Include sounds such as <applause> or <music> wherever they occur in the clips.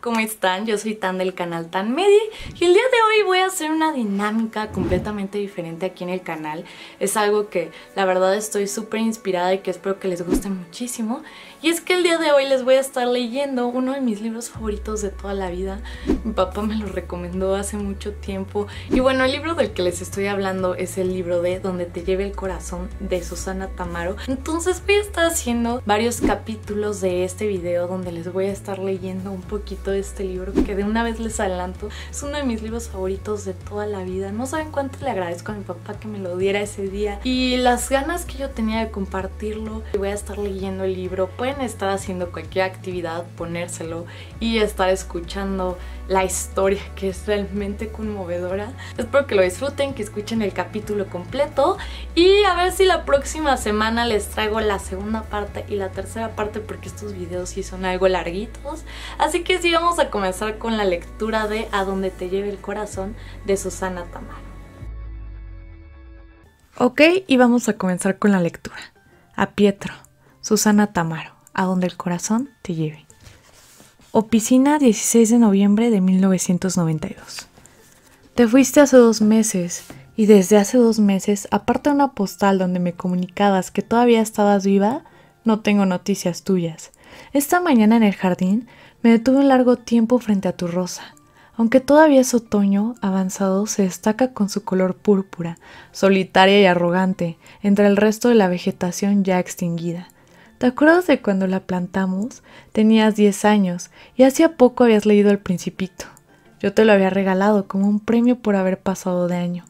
¿cómo están? Yo soy Tan del canal Tan Medi y el día de hoy voy a hacer una dinámica completamente diferente aquí en el canal. Es algo que la verdad estoy súper inspirada y que espero que les guste muchísimo. Y es que el día de hoy les voy a estar leyendo uno de mis libros favoritos de toda la vida. Mi papá me lo recomendó hace mucho tiempo. Y bueno, el libro del que les estoy hablando es el libro de Donde te lleve el corazón de Susana Tamaro. Entonces voy a estar haciendo varios capítulos de este video donde les voy a estar leyendo un poquito de este libro que de una vez les adelanto. Es uno de mis libros favoritos de toda la vida. No saben cuánto le agradezco a mi papá que me lo diera ese día. Y las ganas que yo tenía de compartirlo. Voy a estar leyendo el libro. Pues estar haciendo cualquier actividad, ponérselo y estar escuchando la historia que es realmente conmovedora. Espero que lo disfruten, que escuchen el capítulo completo y a ver si la próxima semana les traigo la segunda parte y la tercera parte porque estos videos sí son algo larguitos. Así que sí vamos a comenzar con la lectura de A donde te lleve el corazón de Susana Tamaro Ok, y vamos a comenzar con la lectura. A Pietro, Susana Tamaro a donde el corazón te lleve. Oficina 16 de noviembre de 1992. Te fuiste hace dos meses y desde hace dos meses, aparte de una postal donde me comunicabas que todavía estabas viva, no tengo noticias tuyas. Esta mañana en el jardín me detuve un largo tiempo frente a tu rosa. Aunque todavía es otoño, avanzado se destaca con su color púrpura, solitaria y arrogante, entre el resto de la vegetación ya extinguida. ¿Te acuerdas de cuando la plantamos? Tenías 10 años y hacía poco habías leído El Principito. Yo te lo había regalado como un premio por haber pasado de año.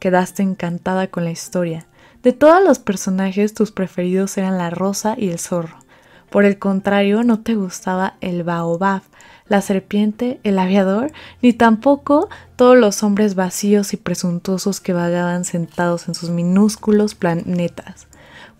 Quedaste encantada con la historia. De todos los personajes, tus preferidos eran la rosa y el zorro. Por el contrario, no te gustaba el baobab, la serpiente, el aviador, ni tampoco todos los hombres vacíos y presuntuosos que vagaban sentados en sus minúsculos planetas.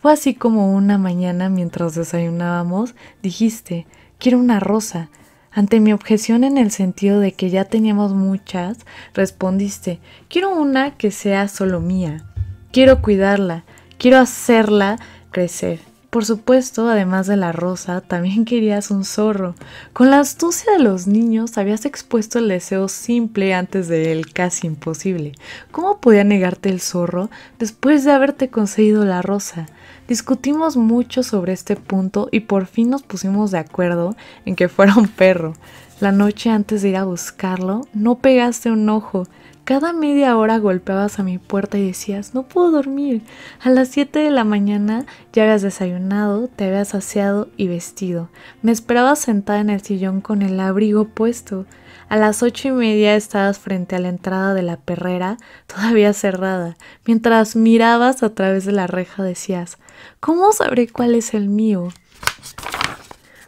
Fue así como una mañana mientras desayunábamos dijiste, quiero una rosa. Ante mi objeción en el sentido de que ya teníamos muchas, respondiste, quiero una que sea solo mía. Quiero cuidarla, quiero hacerla crecer. Por supuesto, además de la rosa, también querías un zorro. Con la astucia de los niños habías expuesto el deseo simple antes de él casi imposible. ¿Cómo podía negarte el zorro después de haberte conseguido la rosa? Discutimos mucho sobre este punto y por fin nos pusimos de acuerdo en que fuera un perro. La noche antes de ir a buscarlo, no pegaste un ojo. Cada media hora golpeabas a mi puerta y decías, no puedo dormir. A las siete de la mañana ya habías desayunado, te habías aseado y vestido. Me esperabas sentada en el sillón con el abrigo puesto. A las ocho y media estabas frente a la entrada de la perrera, todavía cerrada. Mientras mirabas a través de la reja decías, ¿cómo sabré cuál es el mío?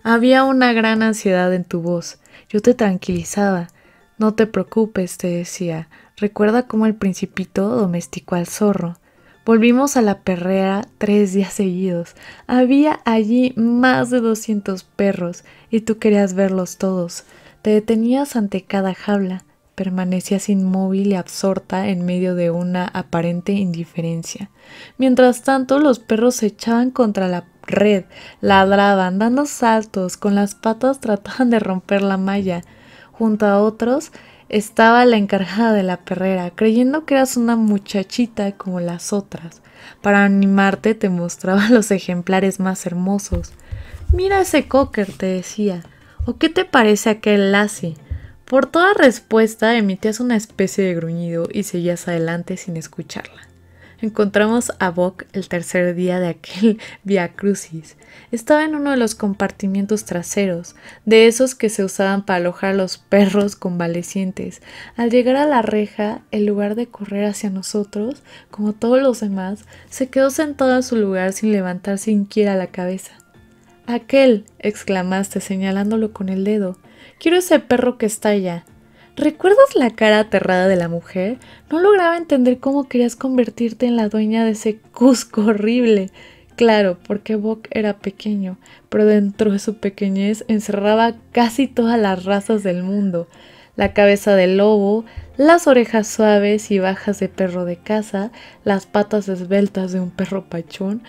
Había una gran ansiedad en tu voz. Yo te tranquilizaba. No te preocupes, te decía. Recuerda cómo el principito domesticó al zorro. Volvimos a la perrera tres días seguidos. Había allí más de 200 perros y tú querías verlos todos. Te detenías ante cada jaula. Permanecías inmóvil y absorta en medio de una aparente indiferencia. Mientras tanto, los perros se echaban contra la red, ladraban, dando saltos, con las patas trataban de romper la malla. Junto a otros, estaba la encargada de la perrera, creyendo que eras una muchachita como las otras. Para animarte te mostraba <laughs> los ejemplares más hermosos. Mira ese cocker, te decía. ¿O qué te parece aquel Lassie? Por toda respuesta emitías una especie de gruñido y seguías adelante sin escucharla. Encontramos a Bock el tercer día de aquel <laughs> Via Crucis. Estaba en uno de los compartimientos traseros, de esos que se usaban para alojar a los perros convalecientes. Al llegar a la reja, en lugar de correr hacia nosotros, como todos los demás, se quedó sentado en su lugar sin levantar siquiera la cabeza. Aquel, exclamaste señalándolo con el dedo. Quiero ese perro que está allá. ¿Recuerdas la cara aterrada de la mujer? No lograba entender cómo querías convertirte en la dueña de ese Cusco horrible. Claro, porque Bok era pequeño, pero dentro de su pequeñez encerraba casi todas las razas del mundo. La cabeza de lobo, las orejas suaves y bajas de perro de caza, las patas esbeltas de un perro pachón,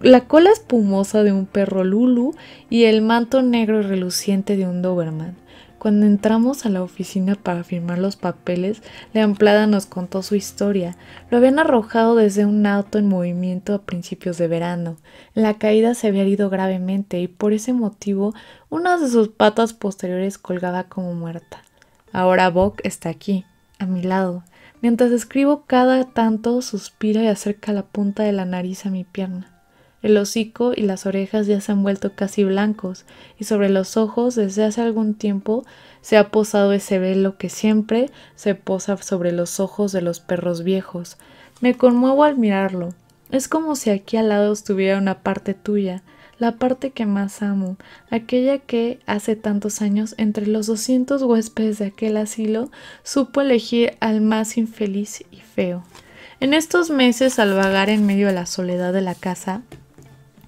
la cola espumosa de un perro lulu y el manto negro y reluciente de un doberman. Cuando entramos a la oficina para firmar los papeles, la amplada nos contó su historia. Lo habían arrojado desde un auto en movimiento a principios de verano. La caída se había herido gravemente y por ese motivo una de sus patas posteriores colgaba como muerta. Ahora Bock está aquí, a mi lado. Mientras escribo cada tanto, suspira y acerca la punta de la nariz a mi pierna. El hocico y las orejas ya se han vuelto casi blancos y sobre los ojos desde hace algún tiempo se ha posado ese velo que siempre se posa sobre los ojos de los perros viejos. Me conmuevo al mirarlo. Es como si aquí al lado estuviera una parte tuya, la parte que más amo, aquella que hace tantos años entre los 200 huéspedes de aquel asilo supo elegir al más infeliz y feo. En estos meses, al vagar en medio de la soledad de la casa,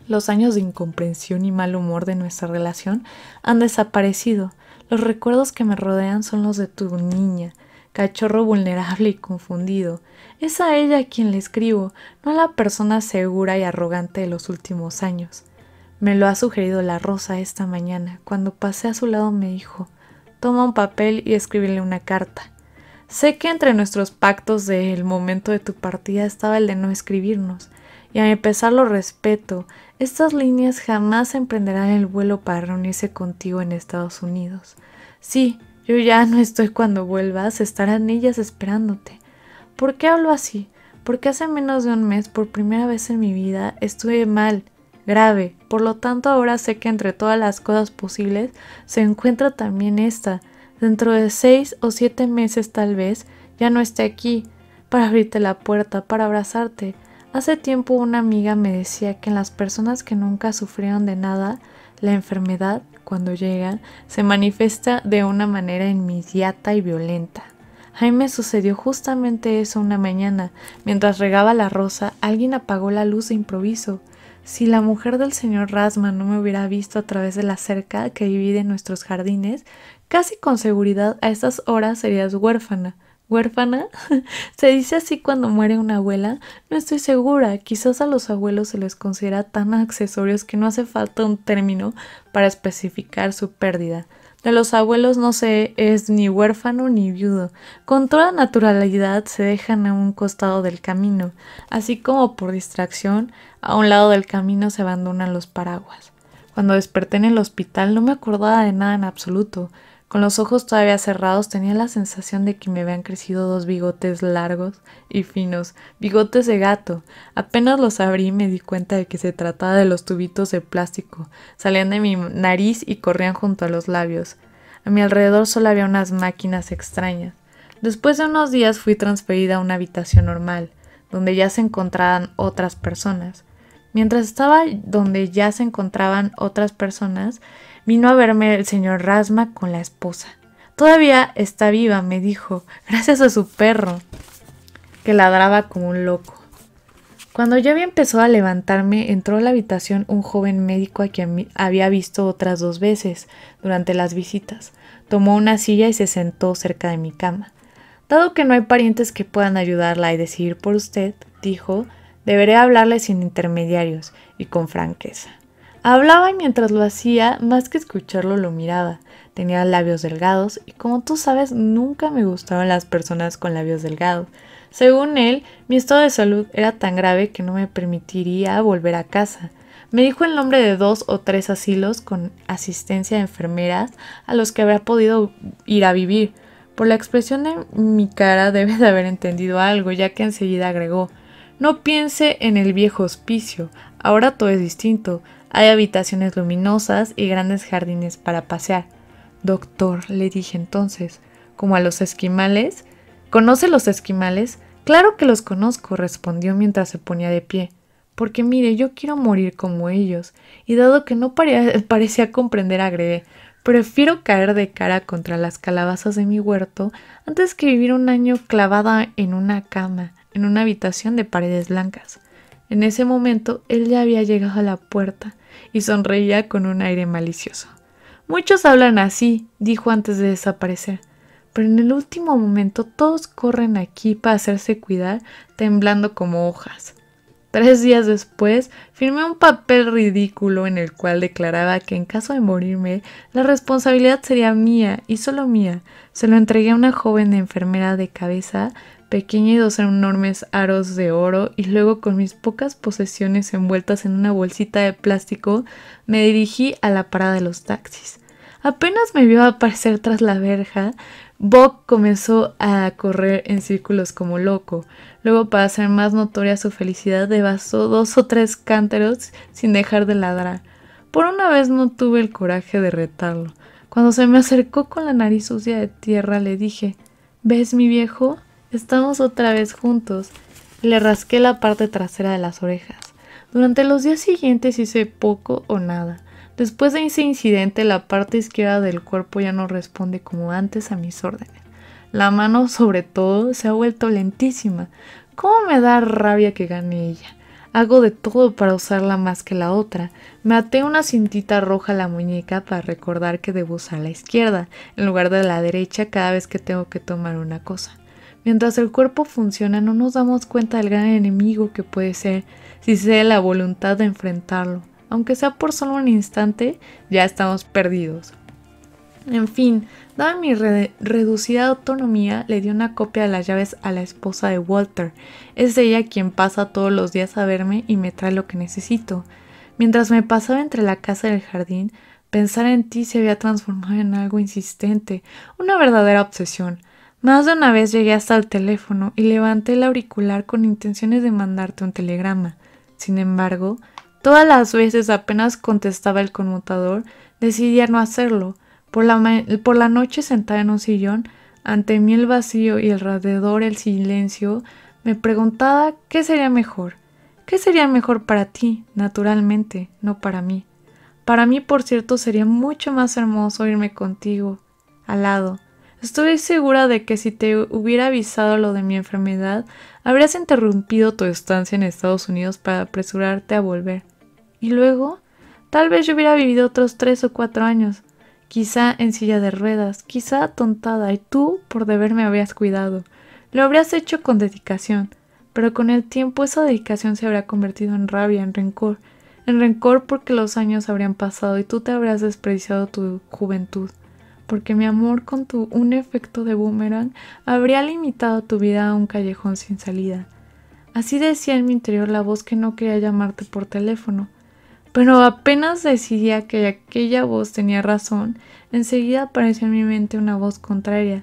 los años de incomprensión y mal humor de nuestra relación han desaparecido. Los recuerdos que me rodean son los de tu niña, cachorro vulnerable y confundido. Es a ella a quien le escribo, no a la persona segura y arrogante de los últimos años. Me lo ha sugerido la rosa esta mañana. Cuando pasé a su lado me dijo, toma un papel y escríbele una carta. Sé que entre nuestros pactos del momento de tu partida estaba el de no escribirnos y a pesar lo respeto. Estas líneas jamás emprenderán el vuelo para reunirse contigo en Estados Unidos. Sí, yo ya no estoy cuando vuelvas, estarán ellas esperándote. ¿Por qué hablo así? Porque hace menos de un mes, por primera vez en mi vida, estuve mal, grave. Por lo tanto, ahora sé que entre todas las cosas posibles se encuentra también esta. Dentro de seis o siete meses tal vez, ya no esté aquí, para abrirte la puerta, para abrazarte, Hace tiempo una amiga me decía que en las personas que nunca sufrieron de nada, la enfermedad, cuando llega, se manifiesta de una manera inmediata y violenta. A mí me sucedió justamente eso una mañana. Mientras regaba la rosa, alguien apagó la luz de improviso. Si la mujer del señor Rasma no me hubiera visto a través de la cerca que divide nuestros jardines, casi con seguridad a estas horas serías huérfana huérfana. <laughs> se dice así cuando muere una abuela. No estoy segura, quizás a los abuelos se les considera tan accesorios que no hace falta un término para especificar su pérdida. De los abuelos no sé, es ni huérfano ni viudo. Con toda naturalidad se dejan a un costado del camino, así como por distracción, a un lado del camino se abandonan los paraguas. Cuando desperté en el hospital no me acordaba de nada en absoluto. Con los ojos todavía cerrados tenía la sensación de que me habían crecido dos bigotes largos y finos, bigotes de gato. Apenas los abrí me di cuenta de que se trataba de los tubitos de plástico. Salían de mi nariz y corrían junto a los labios. A mi alrededor solo había unas máquinas extrañas. Después de unos días fui transferida a una habitación normal, donde ya se encontraban otras personas. Mientras estaba donde ya se encontraban otras personas, Vino a verme el señor Rasma con la esposa. Todavía está viva, me dijo, <laughs> gracias a su perro, que ladraba como un loco. Cuando ya había empezado a levantarme, entró a la habitación un joven médico a quien había visto otras dos veces durante las visitas. Tomó una silla y se sentó cerca de mi cama. Dado que no hay parientes que puedan ayudarla y decidir por usted, dijo, deberé hablarle sin intermediarios y con franqueza. Hablaba y mientras lo hacía, más que escucharlo, lo miraba. Tenía labios delgados y como tú sabes, nunca me gustaban las personas con labios delgados. Según él, mi estado de salud era tan grave que no me permitiría volver a casa. Me dijo el nombre de dos o tres asilos con asistencia de enfermeras a los que habría podido ir a vivir. Por la expresión de mi cara debe de haber entendido algo, ya que enseguida agregó, no piense en el viejo hospicio, ahora todo es distinto, hay habitaciones luminosas y grandes jardines para pasear. Doctor, le dije entonces, como a los esquimales. ¿Conoce los esquimales? Claro que los conozco, respondió mientras se ponía de pie. Porque mire, yo quiero morir como ellos. Y dado que no parecía comprender, agregué. Prefiero caer de cara contra las calabazas de mi huerto antes que vivir un año clavada en una cama, en una habitación de paredes blancas. En ese momento él ya había llegado a la puerta y sonreía con un aire malicioso. Muchos hablan así, dijo antes de desaparecer, pero en el último momento todos corren aquí para hacerse cuidar, temblando como hojas. Tres días después, firmé un papel ridículo en el cual declaraba que en caso de morirme, la responsabilidad sería mía y solo mía. Se lo entregué a una joven enfermera de cabeza, pequeña y dos enormes aros de oro y luego con mis pocas posesiones envueltas en una bolsita de plástico me dirigí a la parada de los taxis. Apenas me vio aparecer tras la verja, Bob comenzó a correr en círculos como loco. Luego, para hacer más notoria su felicidad, devastó dos o tres cántaros sin dejar de ladrar. Por una vez no tuve el coraje de retarlo. Cuando se me acercó con la nariz sucia de tierra, le dije, ¿Ves mi viejo? Estamos otra vez juntos. Le rasqué la parte trasera de las orejas. Durante los días siguientes hice poco o nada. Después de ese incidente, la parte izquierda del cuerpo ya no responde como antes a mis órdenes. La mano, sobre todo, se ha vuelto lentísima. ¿Cómo me da rabia que gane ella? Hago de todo para usarla más que la otra. Me até una cintita roja a la muñeca para recordar que debo usar la izquierda en lugar de la derecha cada vez que tengo que tomar una cosa. Mientras el cuerpo funciona no nos damos cuenta del gran enemigo que puede ser si se da la voluntad de enfrentarlo. Aunque sea por solo un instante, ya estamos perdidos. En fin, dada mi reducida autonomía, le di una copia de las llaves a la esposa de Walter. Es ella quien pasa todos los días a verme y me trae lo que necesito. Mientras me pasaba entre la casa y el jardín, pensar en ti se había transformado en algo insistente, una verdadera obsesión. Más de una vez llegué hasta el teléfono y levanté el auricular con intenciones de mandarte un telegrama. Sin embargo, todas las veces apenas contestaba el conmutador, decidía no hacerlo. Por la, por la noche sentada en un sillón, ante mí el vacío y alrededor el silencio, me preguntaba qué sería mejor. ¿Qué sería mejor para ti? Naturalmente, no para mí. Para mí, por cierto, sería mucho más hermoso irme contigo, al lado, Estoy segura de que si te hubiera avisado lo de mi enfermedad, habrías interrumpido tu estancia en Estados Unidos para apresurarte a volver. Y luego, tal vez yo hubiera vivido otros tres o cuatro años, quizá en silla de ruedas, quizá tontada, y tú por deber me habrías cuidado. Lo habrías hecho con dedicación, pero con el tiempo esa dedicación se habría convertido en rabia, en rencor, en rencor porque los años habrían pasado y tú te habrías despreciado tu juventud porque mi amor con tu un efecto de boomerang habría limitado tu vida a un callejón sin salida. Así decía en mi interior la voz que no quería llamarte por teléfono. Pero apenas decidía que aquella voz tenía razón, enseguida apareció en mi mente una voz contraria.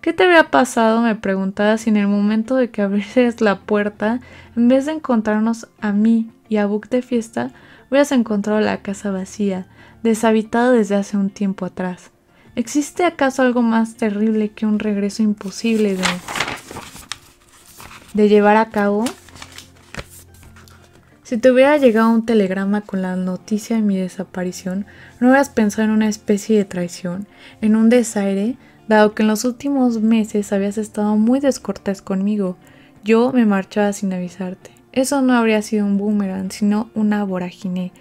¿Qué te había pasado? me preguntaba si en el momento de que abrieras la puerta, en vez de encontrarnos a mí y a Buck de fiesta, hubieras encontrado la casa vacía, deshabitada desde hace un tiempo atrás. ¿Existe acaso algo más terrible que un regreso imposible de, llevar a cabo? Si te hubiera llegado un telegrama con la noticia de mi desaparición, no hubieras pensado en una especie de traición, en un desaire, dado que en los últimos meses habías estado muy descortés conmigo. Yo me marchaba sin avisarte. Eso no habría sido un boomerang, sino una vorágine.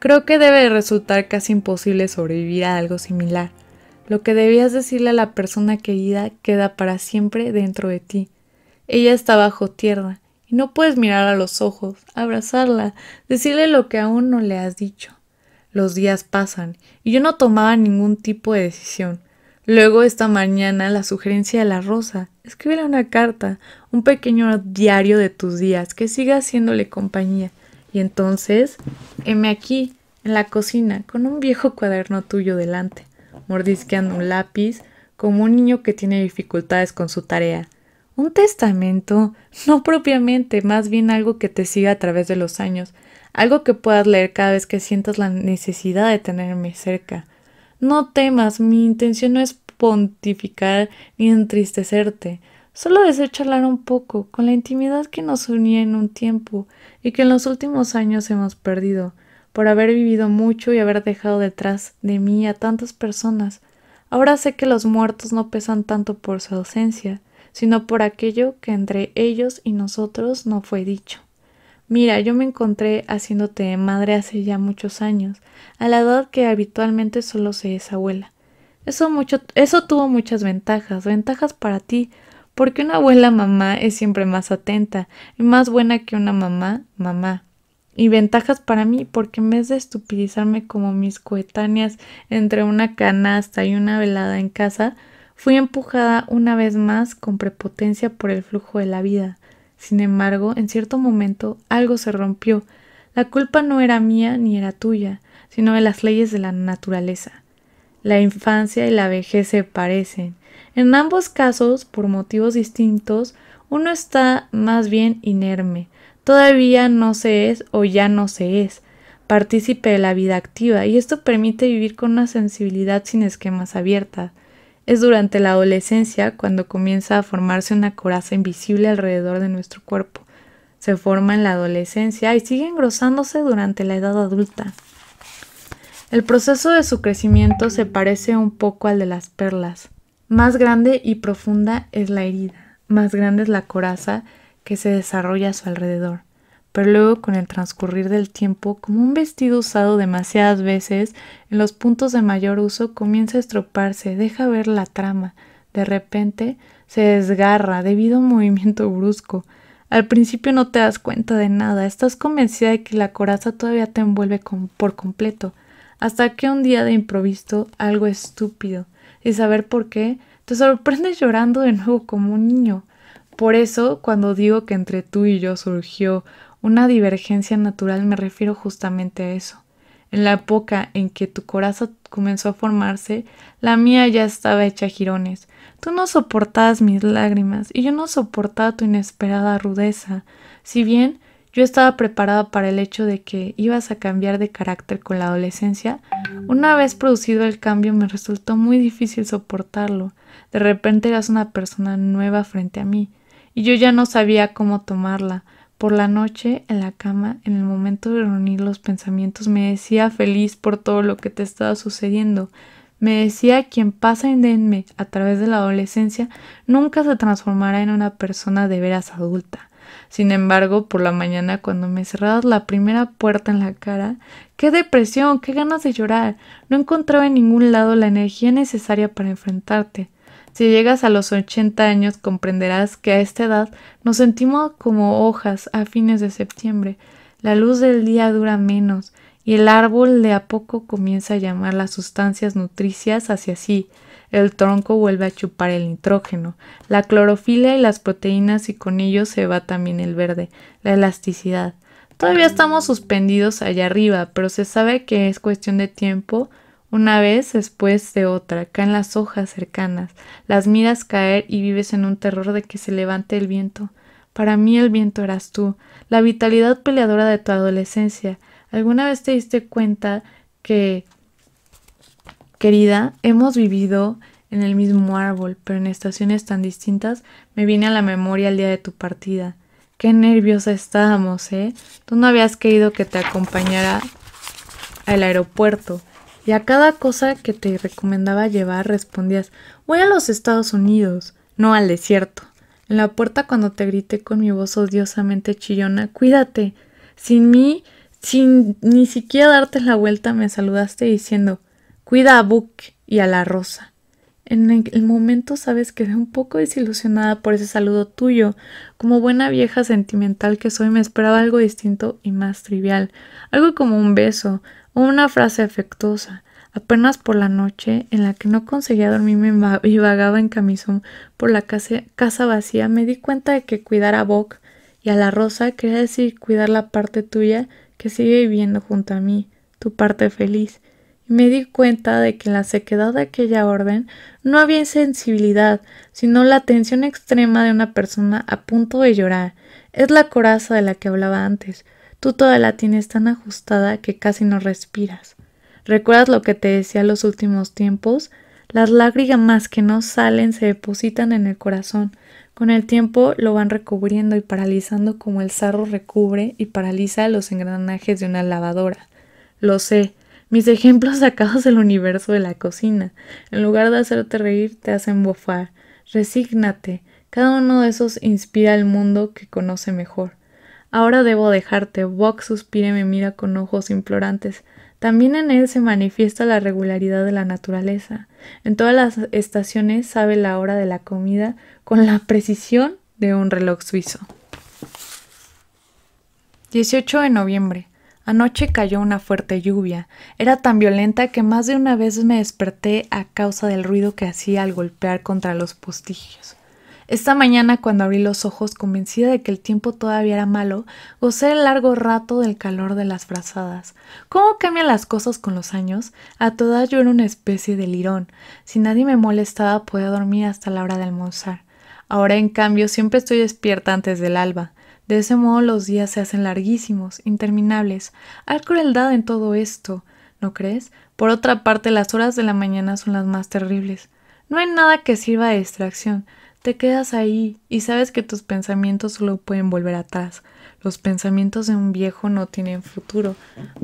Creo que debe resultar casi imposible sobrevivir a algo similar. Lo que debías decirle a la persona querida queda para siempre dentro de ti. Ella está bajo tierra y no puedes mirar a los ojos, abrazarla, decirle lo que aún no le has dicho. Los días pasan y yo no tomaba ningún tipo de decisión. Luego esta mañana la sugerencia de la rosa, escríbele una carta, un pequeño diario de tus días, que siga haciéndole compañía. Y entonces, heme aquí, en la cocina, con un viejo cuaderno tuyo delante mordisqueando un lápiz, como un niño que tiene dificultades con su tarea. Un testamento, <laughs> no propiamente, más bien algo que te siga a través de los años, algo que puedas leer cada vez que sientas la necesidad de tenerme cerca. No temas, mi intención no es pontificar ni entristecerte, solo deseo charlar un poco con la intimidad que nos unía en un tiempo y que en los últimos años hemos perdido por haber vivido mucho y haber dejado detrás de mí a tantas personas. Ahora sé que los muertos no pesan tanto por su ausencia, sino por aquello que entre ellos y nosotros no fue dicho. Mira, yo me encontré haciéndote madre hace ya muchos años, a la edad que habitualmente solo se es abuela. Eso, mucho, eso tuvo muchas ventajas, ventajas para ti, porque una abuela mamá es siempre más atenta y más buena que una mamá mamá y ventajas para mí porque en vez de estupidizarme como mis coetáneas entre una canasta y una velada en casa, fui empujada una vez más con prepotencia por el flujo de la vida. Sin embargo, en cierto momento algo se rompió. La culpa no era mía ni era tuya, sino de las leyes de la naturaleza. La infancia y la vejez se parecen. En ambos casos, por motivos distintos, uno está más bien inerme, todavía no se es o ya no se es, partícipe de la vida activa, y esto permite vivir con una sensibilidad sin esquemas abiertas. Es durante la adolescencia cuando comienza a formarse una coraza invisible alrededor de nuestro cuerpo. Se forma en la adolescencia y sigue engrosándose durante la edad adulta. El proceso de su crecimiento se parece un poco al de las perlas. Más grande y profunda es la herida, más grande es la coraza que se desarrolla a su alrededor. Pero luego con el transcurrir del tiempo, como un vestido usado demasiadas veces, en los puntos de mayor uso comienza a estroparse, deja ver la trama, de repente se desgarra debido a un <laughs> movimiento brusco. Al principio no te das cuenta de nada, estás convencida de que la coraza todavía te envuelve por completo, hasta que un día de improviso algo estúpido, y saber por qué, te sorprendes llorando de nuevo como un niño. Por eso, cuando digo que entre tú y yo surgió una divergencia natural, me refiero justamente a eso. En la época en que tu corazón comenzó a formarse, la mía ya estaba hecha jirones. Tú no soportabas mis lágrimas y yo no soportaba tu inesperada rudeza. Si bien yo estaba preparada para el hecho de que ibas a cambiar de carácter con la adolescencia, una vez producido el cambio me resultó muy difícil soportarlo. De repente eras una persona nueva frente a mí y yo ya no sabía cómo tomarla. Por la noche, en la cama, en el momento de reunir los pensamientos, me decía feliz por todo lo que te estaba sucediendo. Me decía quien pasa indemne a través de la adolescencia nunca se transformará en una persona de veras adulta. Sin embargo, por la mañana cuando me cerrabas la primera puerta en la cara, qué depresión, qué ganas de llorar. No encontraba en ningún lado la energía necesaria para enfrentarte. Si llegas a los 80 años comprenderás que a esta edad nos sentimos como hojas a fines de septiembre. La luz del día dura menos y el árbol de a poco comienza a llamar las sustancias nutricias hacia sí. El tronco vuelve a chupar el nitrógeno, la clorofila y las proteínas y con ello se va también el verde, la elasticidad. Todavía estamos suspendidos allá arriba, pero se sabe que es cuestión de tiempo una vez después de otra, caen las hojas cercanas, las miras caer y vives en un terror de que se levante el viento. Para mí el viento eras tú, la vitalidad peleadora de tu adolescencia. ¿Alguna vez te diste cuenta que, querida, hemos vivido en el mismo árbol, pero en estaciones tan distintas? Me viene a la memoria el día de tu partida. Qué nerviosa estábamos, ¿eh? Tú no habías querido que te acompañara al aeropuerto y a cada cosa que te recomendaba llevar respondías, voy a los Estados Unidos, no al desierto. En la puerta cuando te grité con mi voz odiosamente chillona, cuídate. Sin mí, sin ni siquiera darte la vuelta, me saludaste diciendo, cuida a Buck y a la rosa. En el momento, sabes, quedé un poco desilusionada por ese saludo tuyo. Como buena vieja sentimental que soy, me esperaba algo distinto y más trivial. Algo como un beso, una frase afectuosa. Apenas por la noche, en la que no conseguía dormirme y vagaba en camisón por la casa, vacía, me di cuenta de que cuidar a Bock y a la rosa quería decir cuidar la parte tuya que sigue viviendo junto a mí, tu parte feliz. Y me di cuenta de que en la sequedad de aquella orden no había insensibilidad, sino la tensión extrema de una persona a punto de llorar. Es la coraza de la que hablaba antes. Tú toda la tienes tan ajustada que casi no respiras. ¿Recuerdas lo que te decía los últimos tiempos? Las lágrimas que no salen se depositan en el corazón. Con el tiempo lo van recubriendo y paralizando como el sarro recubre y paraliza los engranajes de una lavadora. Lo sé, mis ejemplos sacados del universo de la cocina. En lugar de hacerte reír, te hacen bofar. Resígnate. Cada uno de esos inspira al mundo que conoce mejor. Ahora debo dejarte. Vox suspira y me mira con ojos implorantes. También en él se manifiesta la regularidad de la naturaleza. En todas las estaciones sabe la hora de la comida con la precisión de un reloj suizo. 18 de noviembre. Anoche cayó una fuerte lluvia. Era tan violenta que más de una vez me desperté a causa del ruido que hacía al golpear contra los postigios. Esta mañana, cuando abrí los ojos, convencida de que el tiempo todavía era malo, gocé el largo rato del calor de las frazadas. ¿Cómo cambian las cosas con los años? A toda yo era una especie de lirón. Si nadie me molestaba, podía dormir hasta la hora de almorzar. Ahora, en cambio, siempre estoy despierta antes del alba. De ese modo los días se hacen larguísimos, interminables. Hay crueldad en todo esto, ¿no crees? Por otra parte, las horas de la mañana son las más terribles. No hay nada que sirva de distracción te quedas ahí y sabes que tus pensamientos solo pueden volver atrás. Los pensamientos de un viejo no tienen futuro.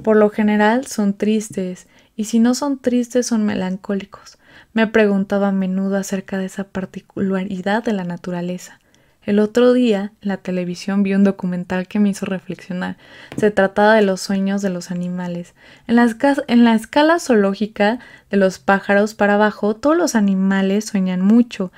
Por lo general son tristes y si no son tristes son melancólicos. Me preguntaba a menudo acerca de esa particularidad de la naturaleza. El otro día, la televisión vi un documental que me hizo reflexionar. Se trataba de los sueños de los animales. En en la escala zoológica de los pájaros para abajo, todos los animales sueñan mucho.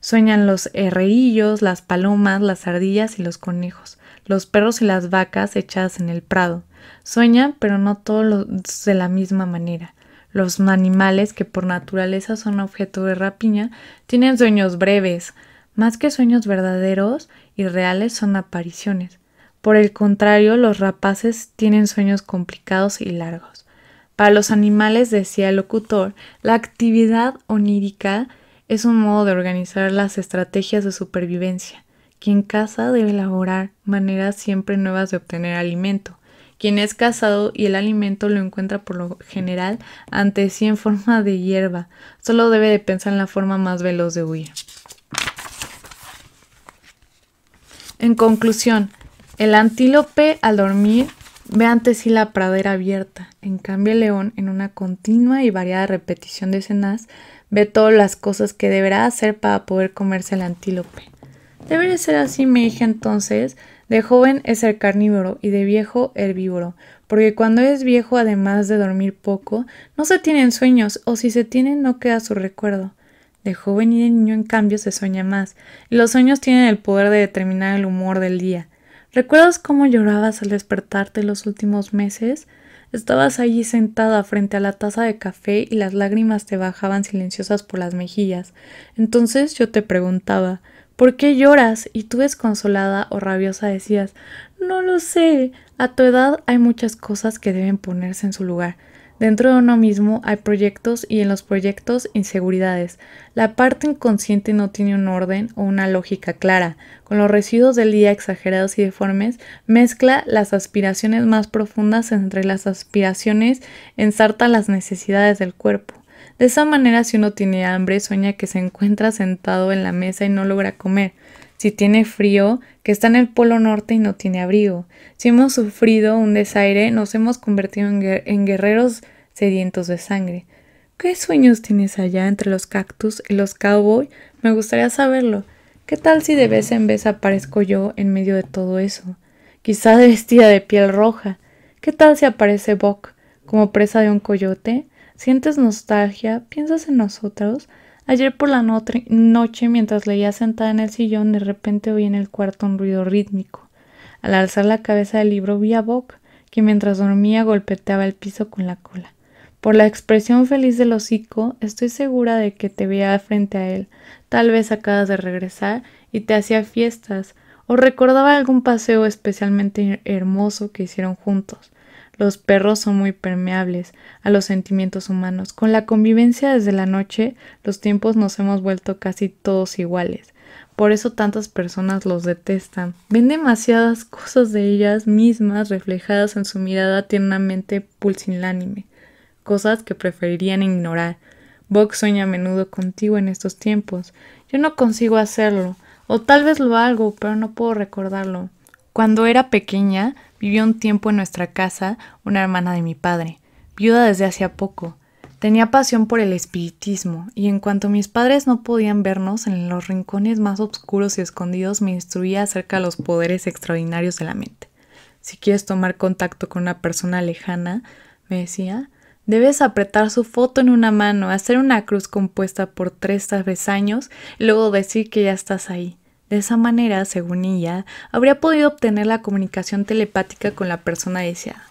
Sueñan los herreillos, las palomas, las ardillas y los conejos, los perros y las vacas echadas en el prado. Sueñan, pero no todos de la misma manera. Los animales, que por naturaleza son objeto de rapiña, tienen sueños breves. Más que sueños verdaderos y reales son apariciones. Por el contrario, los rapaces tienen sueños complicados y largos. Para los animales, decía el locutor, la actividad onírica es un modo de organizar las estrategias de supervivencia. Quien caza debe elaborar maneras siempre nuevas de obtener alimento. Quien es cazado y el alimento lo encuentra por lo general ante sí en forma de hierba, solo debe de pensar en la forma más veloz de huir. En conclusión, el antílope al dormir Ve antes sí la pradera abierta. En cambio, el león, en una continua y variada repetición de escenas, ve todas las cosas que deberá hacer para poder comerse el antílope. Debería ser así, me dije entonces. De joven es el carnívoro y de viejo herbívoro, porque cuando es viejo, además de dormir poco, no se tienen sueños, o si se tienen, no queda su recuerdo. De joven y de niño, en cambio, se sueña más, y los sueños tienen el poder de determinar el humor del día. ¿Recuerdas cómo llorabas al despertarte los últimos meses? Estabas allí sentada frente a la taza de café y las lágrimas te bajaban silenciosas por las mejillas. Entonces yo te preguntaba, ¿por qué lloras? Y tú desconsolada o rabiosa decías, no lo sé, a tu edad hay muchas cosas que deben ponerse en su lugar. Dentro de uno mismo hay proyectos y en los proyectos inseguridades. La parte inconsciente no tiene un orden o una lógica clara. Con los residuos del día exagerados y deformes, mezcla las aspiraciones más profundas entre las aspiraciones, ensarta las necesidades del cuerpo. De esa manera, si uno tiene hambre, sueña que se encuentra sentado en la mesa y no logra comer si tiene frío, que está en el Polo Norte y no tiene abrigo. Si hemos sufrido un desaire, nos hemos convertido en, guerreros sedientos de sangre. ¿Qué sueños tienes allá entre los cactus y los cowboy? Me gustaría saberlo. ¿Qué tal si de vez en vez aparezco yo en medio de todo eso? Quizá <laughs> vestida de piel roja. ¿Qué tal si aparece bock como presa de un coyote? ¿Sientes nostalgia? ¿Piensas en nosotros? Ayer por la noche, mientras leía sentada en el sillón, de repente oí en el cuarto un ruido rítmico. Al alzar la cabeza del libro vi a Bob, que mientras dormía golpeteaba el piso con la cola. Por la expresión feliz del hocico, estoy segura de que te veía frente a él. Tal vez acabas de regresar y te hacía fiestas, o recordaba algún paseo especialmente hermoso que hicieron juntos. Los perros son muy permeables a los sentimientos humanos. Con la convivencia desde la noche, los tiempos nos hemos vuelto casi todos iguales. Por eso tantas personas los detestan. Ven demasiadas cosas de ellas mismas reflejadas en su mirada tiernamente pulsinánime, cosas que preferirían ignorar. Vox sueña a menudo contigo en estos tiempos. Yo no consigo hacerlo, o tal vez lo hago, pero no puedo recordarlo. Cuando era pequeña, Vivió un tiempo en nuestra casa una hermana de mi padre, viuda desde hacía poco. Tenía pasión por el espiritismo, y en cuanto mis padres no podían vernos en los rincones más oscuros y escondidos, me instruía acerca de los poderes extraordinarios de la mente. Si quieres tomar contacto con una persona lejana, me decía, Debes apretar su foto en una mano, hacer una cruz compuesta por tres años y luego decir que ya estás ahí. De esa manera, según ella, habría podido obtener la comunicación telepática con la persona deseada.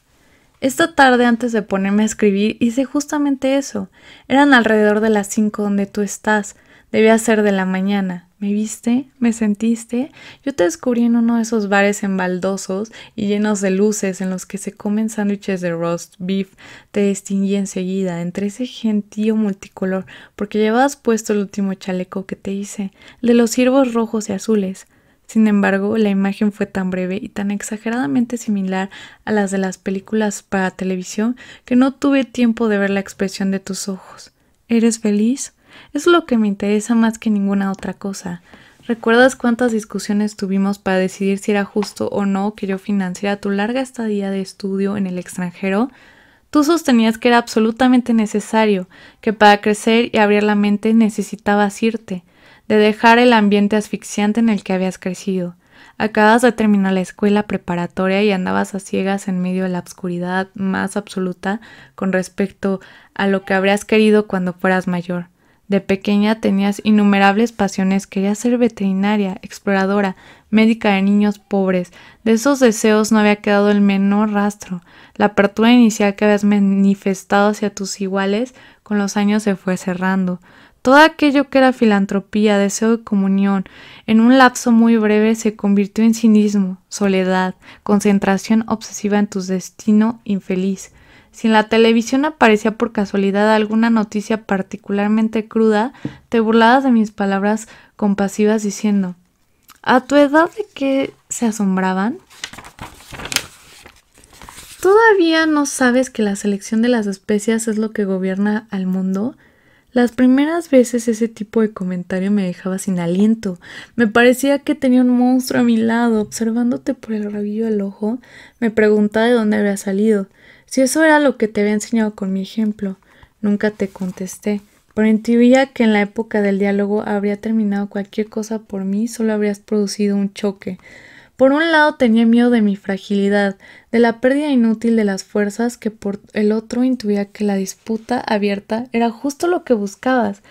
Esta tarde antes de ponerme a escribir hice justamente eso. Eran alrededor de las 5 donde tú estás. Debía ser de la mañana. ¿Me viste? ¿Me sentiste? Yo te descubrí en uno de esos bares embaldosos y llenos de luces en los que se comen sándwiches de roast beef. Te distinguí enseguida entre ese gentío multicolor porque llevabas puesto el último chaleco que te hice, el de los ciervos rojos y azules. Sin embargo, la imagen fue tan breve y tan exageradamente similar a las de las películas para televisión que no tuve tiempo de ver la expresión de tus ojos. ¿Eres feliz? Es lo que me interesa más que ninguna otra cosa. ¿Recuerdas cuántas discusiones tuvimos para decidir si era justo o no que yo financiara tu larga estadía de estudio en el extranjero? Tú sostenías que era absolutamente necesario, que para crecer y abrir la mente necesitabas irte, de dejar el ambiente asfixiante en el que habías crecido. Acabas de terminar la escuela preparatoria y andabas a ciegas en medio de la obscuridad más absoluta con respecto a lo que habrías querido cuando fueras mayor. De pequeña tenías innumerables pasiones, querías ser veterinaria, exploradora, médica de niños pobres. De esos deseos no había quedado el menor rastro. La apertura inicial que habías manifestado hacia tus iguales con los años se fue cerrando. Todo aquello que era filantropía, deseo de comunión, en un lapso muy breve se convirtió en cinismo, soledad, concentración obsesiva en tu destino infeliz. Si en la televisión aparecía por casualidad alguna noticia particularmente cruda, te burlabas de mis palabras compasivas diciendo, ¿a tu edad de qué se asombraban? ¿Todavía no sabes que la selección de las especies es lo que gobierna al mundo? Las primeras veces ese tipo de comentario me dejaba sin aliento. Me parecía que tenía un monstruo a mi lado, observándote por el rabillo del ojo, me preguntaba de dónde había salido. Si eso era lo que te había enseñado con mi ejemplo, nunca te contesté, pero intuía que en la época del diálogo habría terminado cualquier cosa por mí, solo habrías producido un choque. Por un lado tenía miedo de mi fragilidad, de la pérdida inútil de las fuerzas, que por el otro intuía que la disputa abierta era justo lo que buscabas,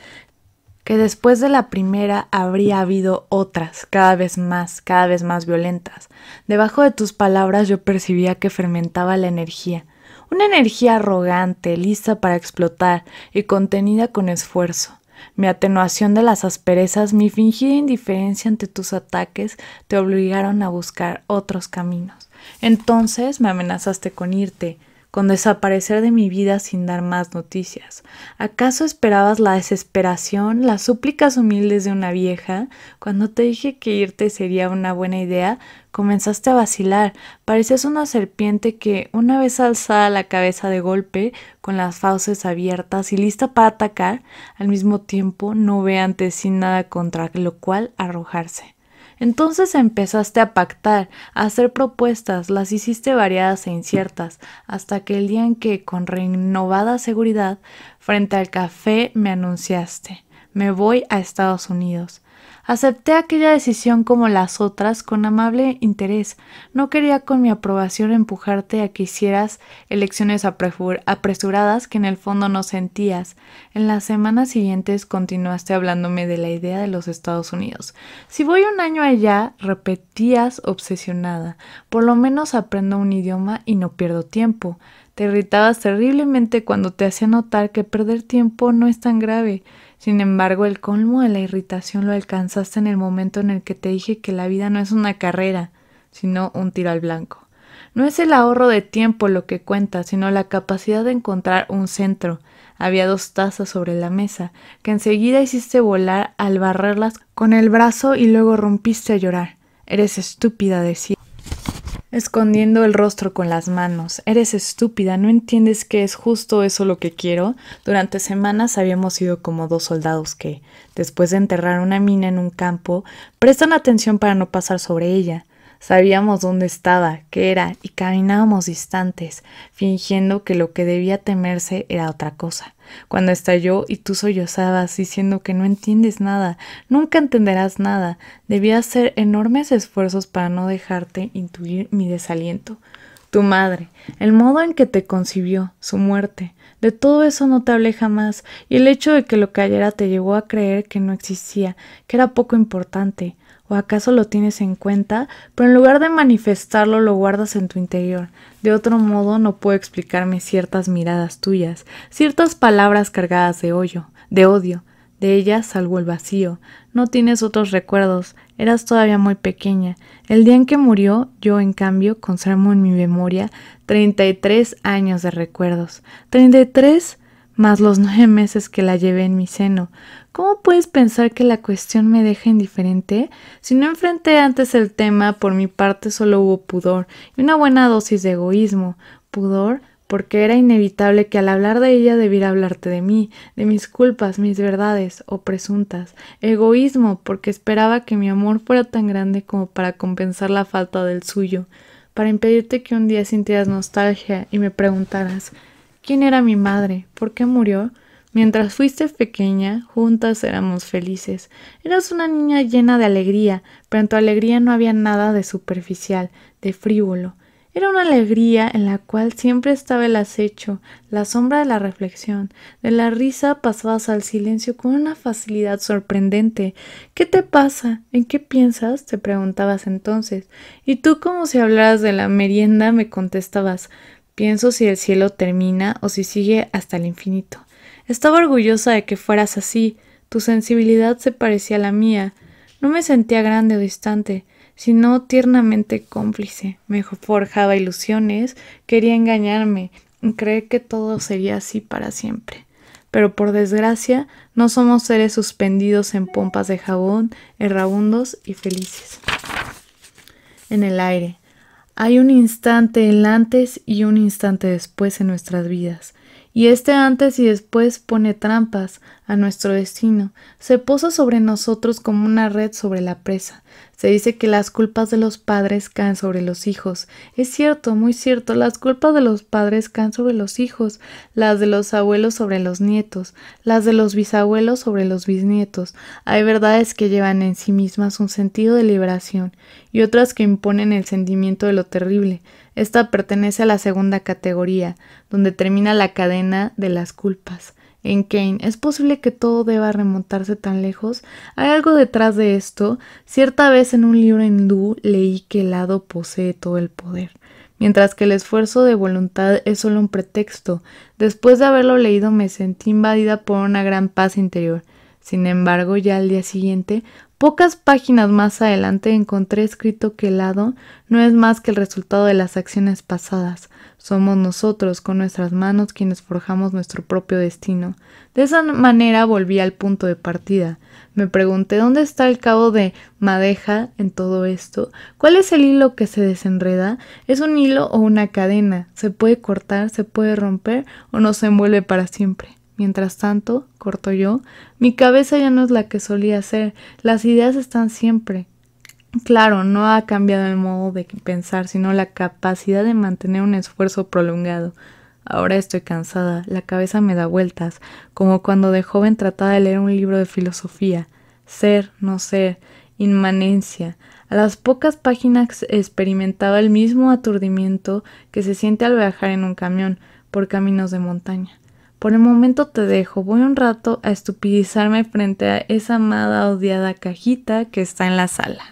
que después de la primera habría habido otras, cada vez más, cada vez más violentas. Debajo de tus palabras yo percibía que fermentaba la energía. Una energía arrogante, lista para explotar y contenida con esfuerzo. Mi atenuación de las asperezas, mi fingida indiferencia ante tus ataques te obligaron a buscar otros caminos. Entonces me amenazaste con irte, con desaparecer de mi vida sin dar más noticias. ¿Acaso esperabas la desesperación, las súplicas humildes de una vieja? Cuando te dije que irte sería una buena idea, comenzaste a vacilar, parecías una serpiente que, una vez alzada la cabeza de golpe, con las fauces abiertas y lista para atacar, al mismo tiempo no ve antes sin nada contra lo cual arrojarse. Entonces empezaste a pactar, a hacer propuestas, las hiciste variadas e inciertas, hasta que el día en que, con renovada seguridad, frente al café me anunciaste, me voy a Estados Unidos. Acepté aquella decisión como las otras con amable interés. No quería con mi aprobación empujarte a que hicieras elecciones apresuradas que en el fondo no sentías. En las semanas siguientes continuaste hablándome de la idea de los Estados Unidos. Si voy un año allá, repetías obsesionada. Por lo menos aprendo un idioma y no pierdo tiempo. Te irritabas terriblemente cuando te hacía notar que perder tiempo no es tan grave. Sin embargo, el colmo de la irritación lo alcanzaste en el momento en el que te dije que la vida no es una carrera, sino un tiro al blanco. No es el ahorro de tiempo lo que cuenta, sino la capacidad de encontrar un centro. Había dos tazas sobre la mesa, que enseguida hiciste volar al barrerlas con el brazo y luego rompiste a llorar. Eres estúpida, decía. Escondiendo el rostro con las manos. Eres estúpida, ¿no entiendes que es justo eso lo que quiero? Durante semanas habíamos sido como dos soldados que, después de enterrar una mina en un campo, prestan atención para no pasar sobre ella. Sabíamos dónde estaba, qué era, y caminábamos distantes, fingiendo que lo que debía temerse era otra cosa. Cuando estalló y tú sollozabas, diciendo que no entiendes nada, nunca entenderás nada, debía hacer enormes esfuerzos para no dejarte intuir mi desaliento. Tu madre, el modo en que te concibió, su muerte, de todo eso no te hablé jamás, y el hecho de que lo cayera te llevó a creer que no existía, que era poco importante, o acaso lo tienes en cuenta, pero en lugar de manifestarlo lo guardas en tu interior. De otro modo no puedo explicarme ciertas miradas tuyas, ciertas palabras cargadas de hoyo, de odio. De ellas salvo el vacío. No tienes otros recuerdos. Eras todavía muy pequeña. El día en que murió, yo en cambio conservo en mi memoria 33 años de recuerdos. 33 más los nueve meses que la llevé en mi seno. ¿Cómo puedes pensar que la cuestión me deja indiferente? Si no enfrenté antes el tema, por mi parte solo hubo pudor y una buena dosis de egoísmo. Pudor porque era inevitable que al hablar de ella debiera hablarte de mí, de mis culpas, mis verdades o presuntas. Egoísmo porque esperaba que mi amor fuera tan grande como para compensar la falta del suyo, para impedirte que un día sintieras nostalgia y me preguntaras ¿quién era mi madre? ¿Por qué murió? Mientras fuiste pequeña, juntas éramos felices. Eras una niña llena de alegría, pero en tu alegría no había nada de superficial, de frívolo. Era una alegría en la cual siempre estaba el acecho, la sombra de la reflexión. De la risa pasabas al silencio con una facilidad sorprendente. ¿Qué te pasa? ¿En qué piensas? te preguntabas entonces. Y tú, como si hablaras de la merienda, me contestabas Pienso si el cielo termina o si sigue hasta el infinito. Estaba orgullosa de que fueras así, tu sensibilidad se parecía a la mía. No me sentía grande o distante, sino tiernamente cómplice. Me forjaba ilusiones, quería engañarme, creer que todo sería así para siempre. Pero por desgracia, no somos seres suspendidos en pompas de jabón, errabundos y felices. En el aire. Hay un instante el antes y un instante después en nuestras vidas y este antes y después pone trampas a nuestro destino, se posa sobre nosotros como una red sobre la presa. Se dice que las culpas de los padres caen sobre los hijos. Es cierto, muy cierto, las culpas de los padres caen sobre los hijos, las de los abuelos sobre los nietos, las de los bisabuelos sobre los bisnietos. Hay verdades que llevan en sí mismas un sentido de liberación y otras que imponen el sentimiento de lo terrible. Esta pertenece a la segunda categoría, donde termina la cadena de las culpas en Kane. ¿Es posible que todo deba remontarse tan lejos? Hay algo detrás de esto. Cierta vez en un libro hindú leí que el lado posee todo el poder mientras que el esfuerzo de voluntad es solo un pretexto. Después de haberlo leído me sentí invadida por una gran paz interior. Sin embargo, ya al día siguiente Pocas páginas más adelante encontré escrito que el hado no es más que el resultado de las acciones pasadas. Somos nosotros con nuestras manos quienes forjamos nuestro propio destino. De esa manera volví al punto de partida. Me pregunté dónde está el cabo de madeja en todo esto. ¿Cuál es el hilo que se desenreda? ¿Es un hilo o una cadena? ¿Se puede cortar? ¿Se puede romper? ¿O no se envuelve para siempre? Mientras tanto, corto yo, mi cabeza ya no es la que solía ser, las ideas están siempre. Claro, no ha cambiado el modo de pensar, sino la capacidad de mantener un esfuerzo prolongado. Ahora estoy cansada, la cabeza me da vueltas, como cuando de joven trataba de leer un libro de filosofía. Ser, no ser, inmanencia. A las pocas páginas experimentaba el mismo aturdimiento que se siente al viajar en un camión por caminos de montaña. Por el momento te dejo, voy un rato a estupidizarme frente a esa amada odiada cajita que está en la sala.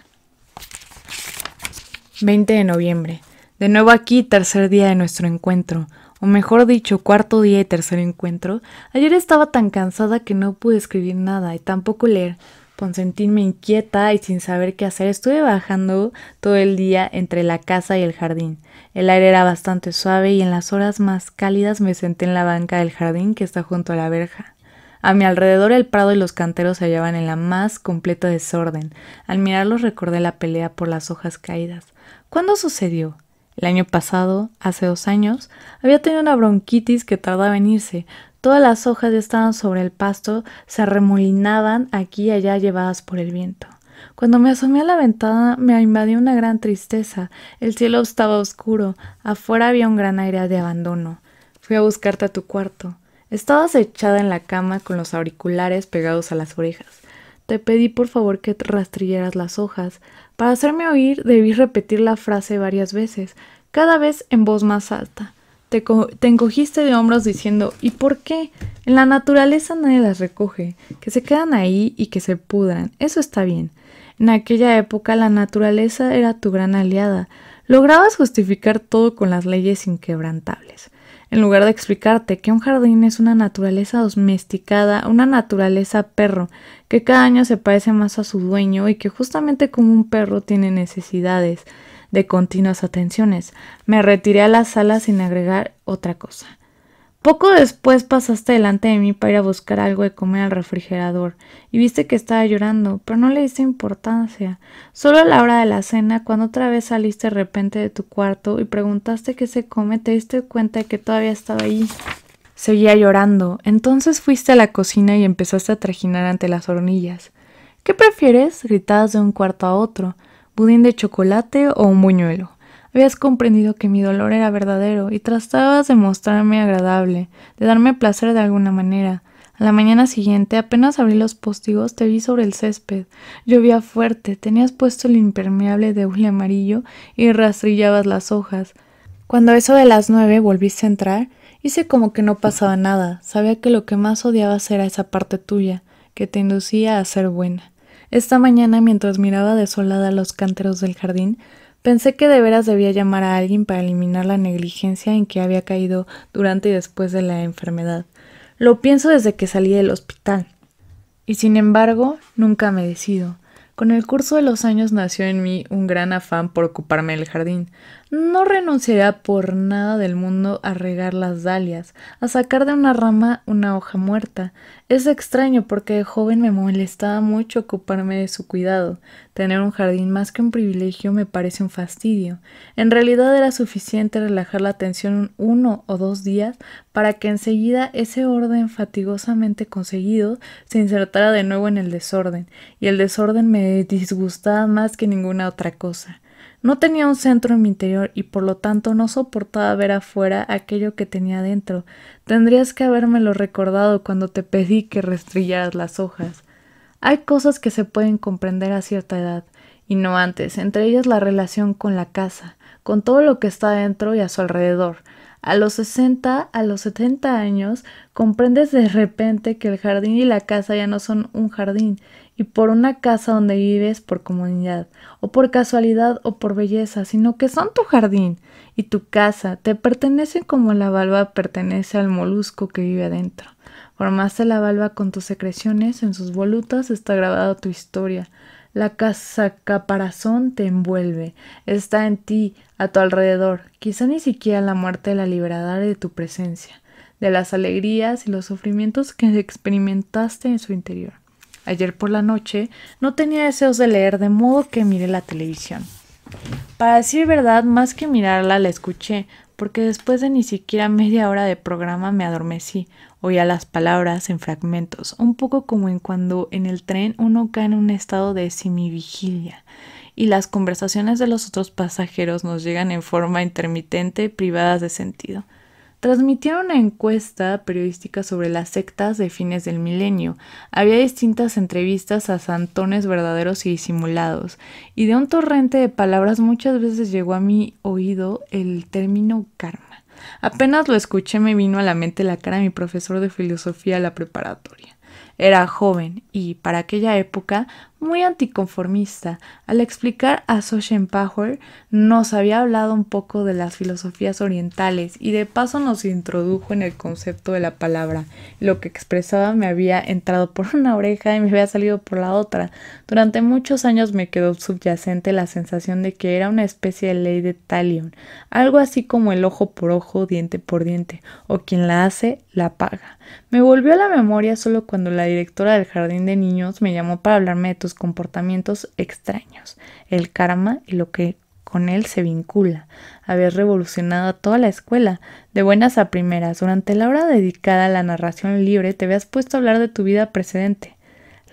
20 de noviembre. De nuevo aquí, tercer día de nuestro encuentro, o mejor dicho, cuarto día y tercer encuentro. Ayer estaba tan cansada que no pude escribir nada y tampoco leer con sentirme inquieta y sin saber qué hacer, estuve bajando todo el día entre la casa y el jardín. El aire era bastante suave y en las horas más cálidas me senté en la banca del jardín que está junto a la verja. A mi alrededor el prado y los canteros se hallaban en la más completa desorden. Al mirarlos recordé la pelea por las hojas caídas. ¿Cuándo sucedió? El año pasado, hace dos años, había tenido una bronquitis que tardaba en irse. Todas las hojas ya estaban sobre el pasto, se arremolinaban aquí y allá llevadas por el viento. Cuando me asomé a la ventana me invadió una gran tristeza. El cielo estaba oscuro, afuera había un gran aire de abandono. Fui a buscarte a tu cuarto. Estabas echada en la cama con los auriculares pegados a las orejas. Te pedí por favor que rastrilleras las hojas. Para hacerme oír debí repetir la frase varias veces, cada vez en voz más alta. Te, encogiste de hombros diciendo, ¿y por qué? En la naturaleza nadie las recoge, que se quedan ahí y que se pudran, eso está bien. En aquella época la naturaleza era tu gran aliada, lograbas justificar todo con las leyes inquebrantables. En lugar de explicarte que un jardín es una naturaleza domesticada, una naturaleza perro, que cada año se parece más a su dueño y que justamente como un perro tiene necesidades, de continuas atenciones. Me retiré a la sala sin agregar otra cosa. Poco después pasaste delante de mí para ir a buscar algo de comer al refrigerador y viste que estaba llorando, pero no le diste importancia. Solo a la hora de la cena, cuando otra vez saliste de repente de tu cuarto y preguntaste qué se come, te diste cuenta de que todavía estaba ahí. Seguía llorando. Entonces fuiste a la cocina y empezaste a trajinar ante las hornillas. ¿Qué prefieres? gritabas de un cuarto a otro pudín de chocolate o un buñuelo. Habías comprendido que mi dolor era verdadero y tratabas de mostrarme agradable, de darme placer de alguna manera. A la mañana siguiente, apenas abrí los postigos, te vi sobre el césped. Llovía fuerte, tenías puesto el impermeable de hule amarillo y rastrillabas las hojas. Cuando eso de las nueve volviste a entrar, hice como que no pasaba nada. Sabía que lo que más odiabas era esa parte tuya, que te inducía a ser buena. Esta mañana, mientras miraba desolada los cánteros del jardín, pensé que de veras debía llamar a alguien para eliminar la negligencia en que había caído durante y después de la enfermedad. Lo pienso desde que salí del hospital. Y sin embargo, nunca me decido. Con el curso de los años nació en mí un gran afán por ocuparme del jardín no renunciará por nada del mundo a regar las dalias, a sacar de una rama una hoja muerta. Es extraño porque de joven me molestaba mucho ocuparme de su cuidado. Tener un jardín más que un privilegio me parece un fastidio. En realidad era suficiente relajar la atención uno o dos días para que enseguida ese orden fatigosamente conseguido se insertara de nuevo en el desorden, y el desorden me disgustaba más que ninguna otra cosa. No tenía un centro en mi interior y por lo tanto no soportaba ver afuera aquello que tenía dentro. Tendrías que habérmelo recordado cuando te pedí que restrillaras las hojas. Hay cosas que se pueden comprender a cierta edad, y no antes, entre ellas la relación con la casa, con todo lo que está dentro y a su alrededor. A los 60, a los 70 años, comprendes de repente que el jardín y la casa ya no son un jardín y por una casa donde vives por comunidad, o por casualidad o por belleza, sino que son tu jardín y tu casa, te pertenecen como la valva pertenece al molusco que vive adentro. Formaste la valva con tus secreciones, en sus volutas está grabada tu historia. La casa caparazón te envuelve, está en ti, a tu alrededor. Quizá ni siquiera la muerte la liberará de tu presencia, de las alegrías y los sufrimientos que experimentaste en su interior. Ayer por la noche no tenía deseos de leer, de modo que miré la televisión. Para decir verdad, más que mirarla la escuché, porque después de ni siquiera media hora de programa me adormecí, oía las palabras en fragmentos, un poco como en cuando en el tren uno cae en un estado de semivigilia y las conversaciones de los otros pasajeros nos llegan en forma intermitente, privadas de sentido transmitieron una encuesta periodística sobre las sectas de fines del milenio. Había distintas entrevistas a santones verdaderos y disimulados, y de un torrente de palabras muchas veces llegó a mi oído el término karma. Apenas lo escuché me vino a la mente la cara de mi profesor de filosofía a la preparatoria. Era joven y, para aquella época, muy anticonformista. Al explicar a Power nos había hablado un poco de las filosofías orientales y de paso nos introdujo en el concepto de la palabra. Lo que expresaba me había entrado por una oreja y me había salido por la otra. Durante muchos años me quedó subyacente la sensación de que era una especie de ley de Talion, algo así como el ojo por ojo, diente por diente, o quien la hace, la paga. Me volvió a la memoria solo cuando la directora del jardín de niños me llamó para hablarme de tus comportamientos extraños, el karma y lo que con él se vincula. Había revolucionado a toda la escuela. De buenas a primeras, durante la hora dedicada a la narración libre, te habías puesto a hablar de tu vida precedente.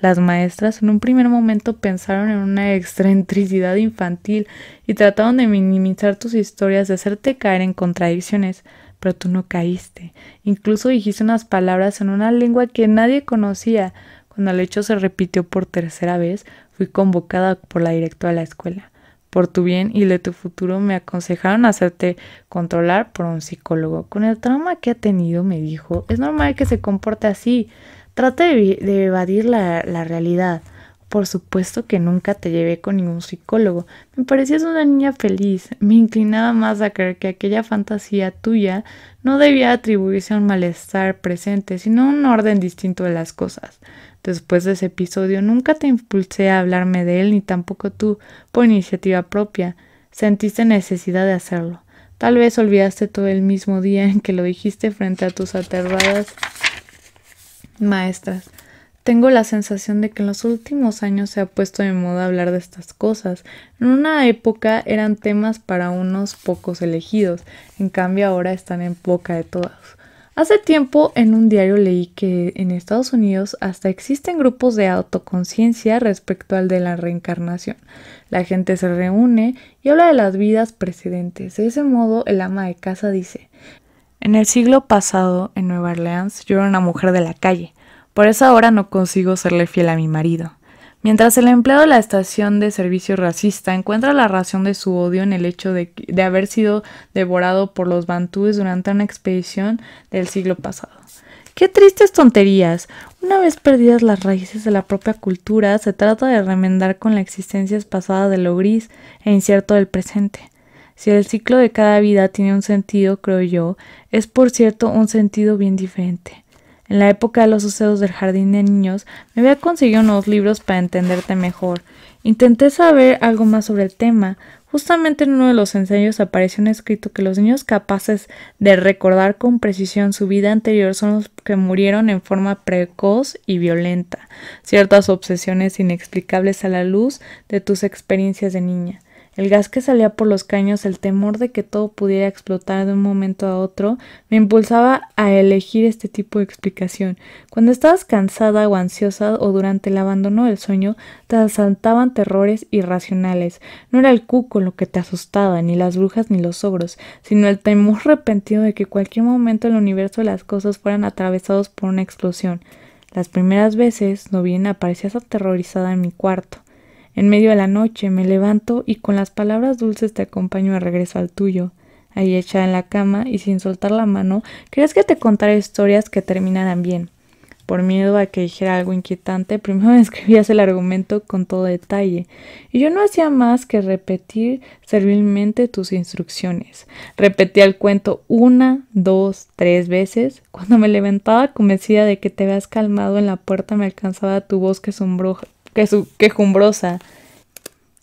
Las maestras en un primer momento pensaron en una excentricidad infantil y trataron de minimizar tus historias, de hacerte caer en contradicciones, pero tú no caíste. Incluso dijiste unas palabras en una lengua que nadie conocía, cuando el hecho se repitió por tercera vez, fui convocada por la directora de la escuela. Por tu bien y de tu futuro me aconsejaron hacerte controlar por un psicólogo. Con el trauma que ha tenido, me dijo, es normal que se comporte así. Trata de, evadir la, la realidad. Por supuesto que nunca te llevé con ningún psicólogo. Me parecías una niña feliz. Me inclinaba más a creer que aquella fantasía tuya no debía atribuirse a un malestar presente, sino a un orden distinto de las cosas. Después de ese episodio nunca te impulsé a hablarme de él ni tampoco tú, por iniciativa propia, sentiste necesidad de hacerlo. Tal vez olvidaste todo el mismo día en que lo dijiste frente a tus aterradas maestras. Tengo la sensación de que en los últimos años se ha puesto de moda hablar de estas cosas. En una época eran temas para unos pocos elegidos, en cambio ahora están en boca de todos. Hace tiempo en un diario leí que en Estados Unidos hasta existen grupos de autoconciencia respecto al de la reencarnación. La gente se reúne y habla de las vidas precedentes. De ese modo, el ama de casa dice, en el siglo pasado, en Nueva Orleans, yo era una mujer de la calle. Por eso ahora no consigo serle fiel a mi marido. Mientras el empleado de la estación de servicio racista encuentra la ración de su odio en el hecho de, haber sido devorado por los bantúes durante una expedición del siglo pasado. ¡Qué tristes tonterías! Una vez perdidas las raíces de la propia cultura, se trata de remendar con la existencia pasada de lo gris e incierto del presente. Si el ciclo de cada vida tiene un sentido, creo yo, es por cierto un sentido bien diferente. En la época de los sucesos del jardín de niños, me había conseguido unos libros para entenderte mejor. Intenté saber algo más sobre el tema. Justamente en uno de los ensayos apareció un escrito que los niños capaces de recordar con precisión su vida anterior son los que murieron en forma precoz y violenta, ciertas obsesiones inexplicables a la luz de tus experiencias de niña. El gas que salía por los caños, el temor de que todo pudiera explotar de un momento a otro, me impulsaba a elegir este tipo de explicación. Cuando estabas cansada o ansiosa o durante el abandono del sueño, te asaltaban terrores irracionales. No era el cuco lo que te asustaba, ni las brujas ni los ogros, sino el temor <laughs> repentino de que cualquier momento el universo de las cosas fueran atravesados por una explosión. Las primeras veces, no bien aparecías aterrorizada en mi cuarto. En medio de la noche me levanto y con las palabras dulces te acompaño a regreso al tuyo. Ahí echada en la cama y sin soltar la mano, crees que te contara historias que terminaran bien. Por miedo a que dijera algo inquietante, primero me <laughs> escribías el argumento con todo detalle, y yo no hacía más que repetir servilmente tus instrucciones. Repetía el cuento una, dos, tres veces. Cuando me levantaba convencida de que te habías calmado en la puerta, me alcanzaba tu voz que quejumbrosa.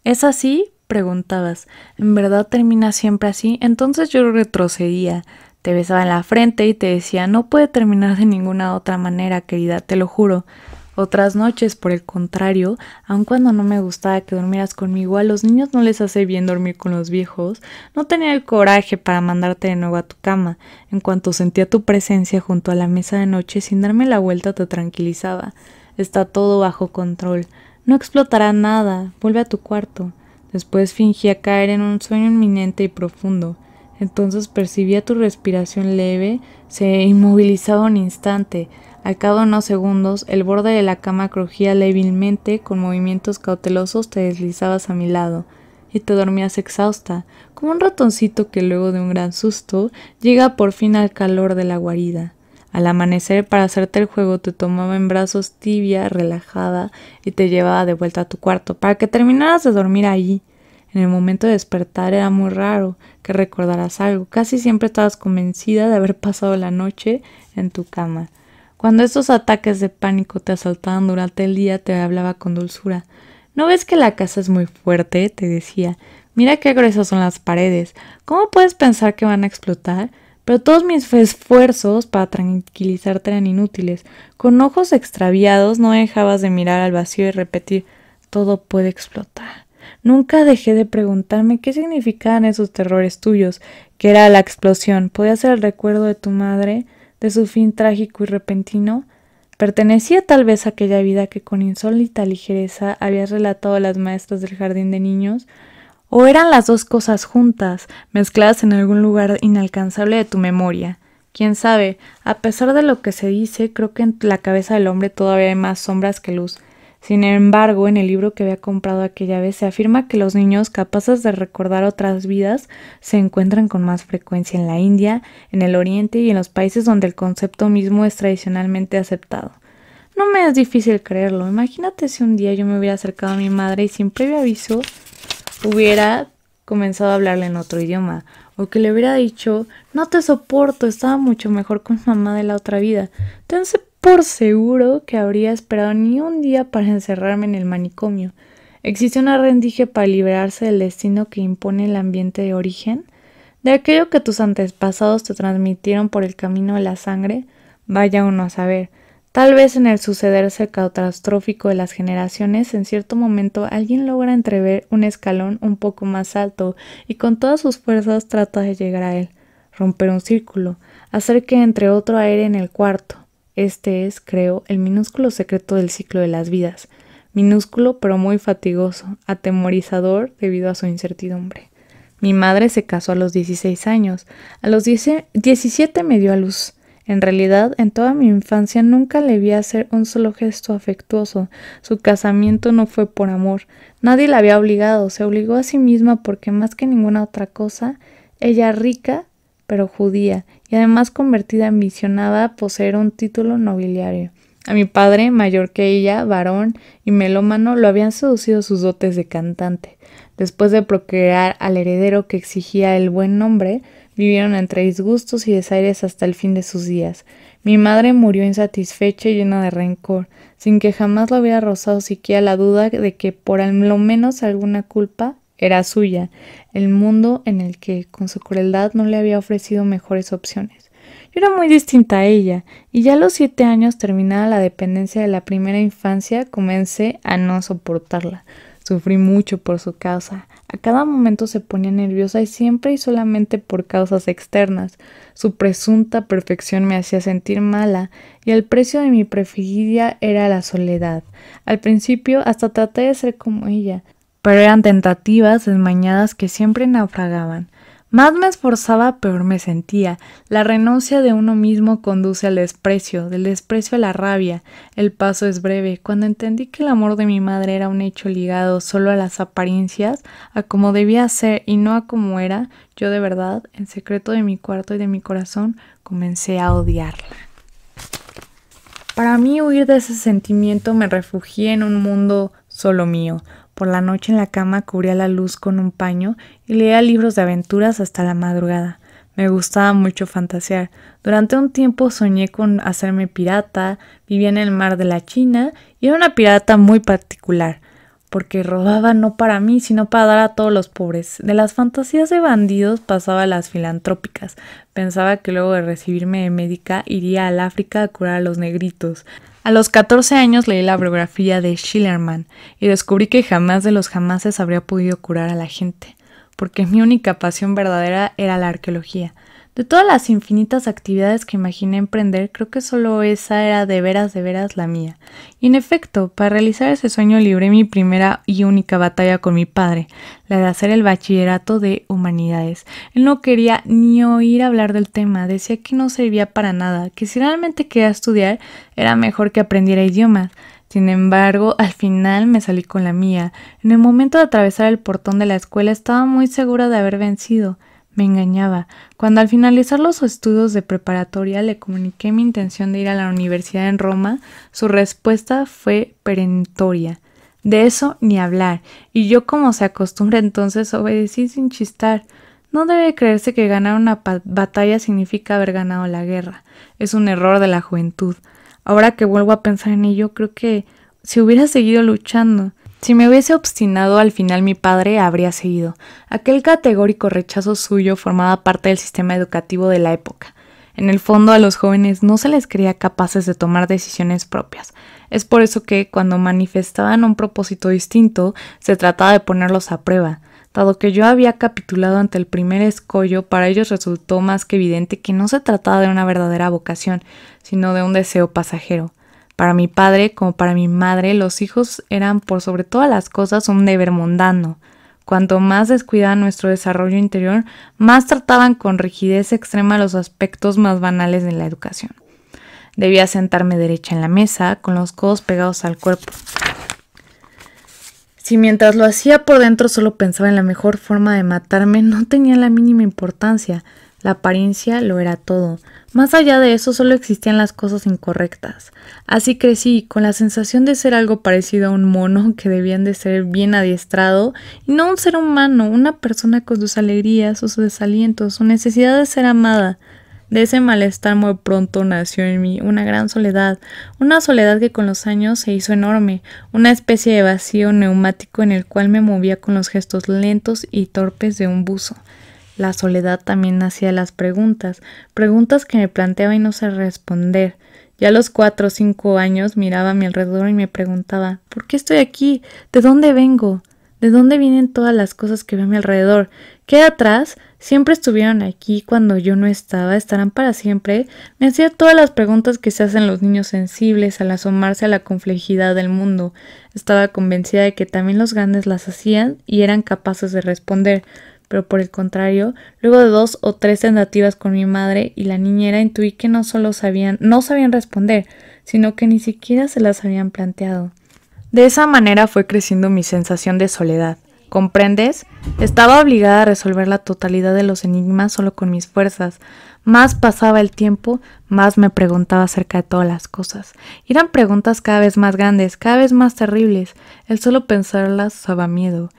¿Es así? preguntabas. ¿En verdad termina siempre así? Entonces yo retrocedía. Te besaba en la frente y te decía, no puede terminar de ninguna otra manera, querida, te lo juro. Otras noches, por el contrario, aun cuando no me gustaba que durmieras conmigo, a los niños no les hace bien dormir con los viejos, no tenía el coraje para mandarte de nuevo a tu cama. En cuanto sentía tu presencia junto a la mesa de noche, sin darme la vuelta te tranquilizaba. Está todo bajo control. No explotará nada. Vuelve a tu cuarto. Después fingía caer en un sueño inminente y profundo. Entonces percibía tu respiración leve, se inmovilizaba un instante. Al cabo de unos segundos, el borde de la cama crujía lébilmente, con movimientos cautelosos te deslizabas a mi lado, y te dormías exhausta, como un ratoncito que luego de un gran susto llega por fin al calor de la guarida. Al amanecer, para hacerte el juego, te tomaba en brazos tibia, relajada, y te llevaba de vuelta a tu cuarto, para que terminaras de dormir allí. En el momento de despertar era muy raro que recordaras algo. Casi siempre estabas convencida de haber pasado la noche en tu cama. Cuando estos ataques de pánico te asaltaban durante el día, te hablaba con dulzura. ¿No ves que la casa es muy fuerte? te decía. Mira qué gruesas son las paredes. ¿Cómo puedes pensar que van a explotar? pero todos mis esfuerzos para tranquilizarte eran inútiles. Con ojos extraviados no dejabas de mirar al vacío y repetir todo puede explotar. Nunca dejé de preguntarme qué significaban esos terrores tuyos, que era la explosión. ¿Podía ser el recuerdo de tu madre, de su fin trágico y repentino? Pertenecía tal vez a aquella vida que con insólita ligereza habías relatado a las maestras del jardín de niños. ¿O eran las dos cosas juntas, mezcladas en algún lugar inalcanzable de tu memoria? Quién sabe, a pesar de lo que se dice, creo que en la cabeza del hombre todavía hay más sombras que luz. Sin embargo, en el libro que había comprado aquella vez se afirma que los niños capaces de recordar otras vidas se encuentran con más frecuencia en la India, en el Oriente y en los países donde el concepto mismo es tradicionalmente aceptado. No me es difícil creerlo. Imagínate si un día yo me hubiera acercado a mi madre y siempre previo aviso hubiera comenzado a hablarle en otro idioma o que le hubiera dicho, no te soporto, estaba mucho mejor con mamá de la otra vida. Tense por seguro que habría esperado ni un día para encerrarme en el manicomio. ¿Existe una rendija para liberarse del destino que impone el ambiente de origen? ¿De aquello que tus antepasados te transmitieron por el camino de la sangre? Vaya uno a saber. Tal vez en el sucederse catastrófico de las generaciones, en cierto momento alguien logra entrever un escalón un poco más alto y con todas sus fuerzas trata de llegar a él, romper un círculo, hacer que entre otro aire en el cuarto. Este es, creo, el minúsculo secreto del ciclo de las vidas, minúsculo pero muy fatigoso, atemorizador debido a su incertidumbre. Mi madre se casó a los 16 años, a los diecisiete 17 me dio a luz. En realidad, en toda mi infancia nunca le vi hacer un solo gesto afectuoso. Su casamiento no fue por amor. Nadie la había obligado, se obligó a sí misma porque más que ninguna otra cosa, ella rica, pero judía, y además convertida en poseer un título nobiliario. A mi padre, mayor que ella, varón y melómano, lo habían seducido sus dotes de cantante. Después de procrear al heredero que exigía el buen nombre, Vivieron entre disgustos y desaires hasta el fin de sus días. Mi madre murió insatisfecha y llena de rencor, sin que jamás lo hubiera rozado siquiera la duda de que por lo menos alguna culpa era suya, el mundo en el que con su crueldad no le había ofrecido mejores opciones. Yo era muy distinta a ella, y ya a los siete años terminada la dependencia de la primera infancia comencé a no soportarla. Sufrí mucho por su causa. A cada momento se ponía nerviosa y siempre y solamente por causas externas. Su presunta perfección me hacía sentir mala y el precio de mi preferida era la soledad. Al principio hasta traté de ser como ella, pero eran tentativas desmañadas que siempre naufragaban. Más me esforzaba, peor me sentía. La renuncia de uno mismo conduce al desprecio, del desprecio a la rabia. El paso es breve. Cuando entendí que el amor de mi madre era un hecho ligado solo a las apariencias, a como debía ser y no a cómo era, yo de verdad, en secreto de mi cuarto y de mi corazón, comencé a odiarla. Para mí huir de ese sentimiento me refugié en un mundo solo mío, por la noche en la cama cubría la luz con un paño y leía libros de aventuras hasta la madrugada. Me gustaba mucho fantasear. Durante un tiempo soñé con hacerme pirata, vivía en el mar de la China y era una pirata muy particular, porque robaba no para mí, sino para dar a todos los pobres. De las fantasías de bandidos pasaba a las filantrópicas. Pensaba que luego de recibirme de médica iría al África a curar a los negritos. A los 14 años leí la biografía de Schillerman y descubrí que jamás de los jamases habría podido curar a la gente, porque mi única pasión verdadera era la arqueología, de todas las infinitas actividades que imaginé emprender, creo que solo esa era de veras, de veras la mía. Y en efecto, para realizar ese sueño libré mi primera y única batalla con mi padre, la de hacer el bachillerato de humanidades. Él no quería ni oír hablar del tema, decía que no servía para nada, que si realmente quería estudiar, era mejor que aprendiera idiomas. Sin embargo, al final me salí con la mía. En el momento de atravesar el portón de la escuela estaba muy segura de haber vencido me engañaba. Cuando al finalizar los estudios de preparatoria le comuniqué mi intención de ir a la universidad en Roma, su respuesta fue perentoria. De eso ni hablar, y yo como se acostumbra entonces obedecí sin chistar. No debe creerse que ganar una batalla significa haber ganado la guerra. Es un error de la juventud. Ahora que vuelvo a pensar en ello, creo que si hubiera seguido luchando, si me hubiese obstinado, al final mi padre habría seguido. Aquel categórico rechazo suyo formaba parte del sistema educativo de la época. En el fondo a los jóvenes no se les creía capaces de tomar decisiones propias. Es por eso que cuando manifestaban un propósito distinto, se trataba de ponerlos a prueba. Dado que yo había capitulado ante el primer escollo, para ellos resultó más que evidente que no se trataba de una verdadera vocación, sino de un deseo pasajero. Para mi padre como para mi madre, los hijos eran por sobre todas las cosas un deber mundano. Cuanto más descuidaban nuestro desarrollo interior, más trataban con rigidez extrema los aspectos más banales de la educación. Debía sentarme derecha en la mesa, con los codos pegados al cuerpo. Si mientras lo hacía por dentro solo pensaba en la mejor forma de matarme, no tenía la mínima importancia. La apariencia lo era todo. Más allá de eso solo existían las cosas incorrectas. Así crecí con la sensación de ser algo parecido a un mono <laughs> que debían de ser bien adiestrado y no un ser humano, una persona con sus alegrías, sus desalientos, su necesidad de ser amada. De ese malestar muy pronto nació en mí una gran soledad, una soledad que con los años se hizo enorme, una especie de vacío neumático en el cual me movía con los gestos lentos y torpes de un buzo, la soledad también hacía las preguntas, preguntas que me planteaba y no sé responder. Ya a los cuatro o cinco años miraba a mi alrededor y me preguntaba ¿Por qué estoy aquí? ¿De dónde vengo? ¿De dónde vienen todas las cosas que veo a mi alrededor? ¿Qué atrás? Siempre estuvieron aquí cuando yo no estaba, estarán para siempre. Me hacía todas las preguntas que se hacen los niños sensibles al asomarse a la complejidad del mundo. Estaba convencida de que también los grandes las hacían y eran capaces de responder pero por el contrario, luego de dos o tres tentativas con mi madre y la niñera intuí que no solo sabían, no sabían responder, sino que ni siquiera se las habían planteado. De esa manera fue creciendo mi sensación de soledad. ¿Comprendes? Estaba obligada a resolver la totalidad de los enigmas solo con mis fuerzas. Más pasaba el tiempo, más me preguntaba acerca de todas las cosas. eran preguntas cada vez más grandes, cada vez más terribles. El solo pensarlas daba miedo.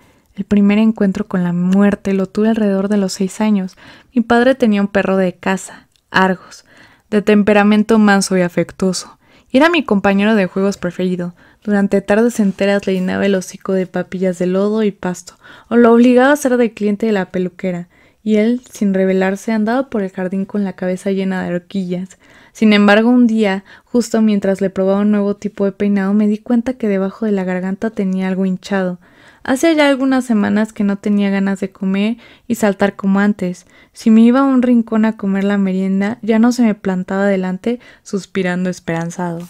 El primer encuentro con la muerte lo tuve alrededor de los seis años. Mi padre tenía un perro de casa, Argos, de temperamento manso y afectuoso, era mi compañero de juegos preferido. Durante tardes enteras le llenaba el hocico de papillas de lodo y pasto, o lo obligaba a ser de cliente de la peluquera, y él, sin rebelarse, andaba por el jardín con la cabeza llena de horquillas. Sin embargo, un día, justo mientras le probaba un nuevo tipo de peinado, me di cuenta que debajo de la garganta tenía algo hinchado. Hace ya algunas semanas que no tenía ganas de comer y saltar como antes. Si me iba a un rincón a comer la merienda, ya no se me plantaba delante, suspirando esperanzado.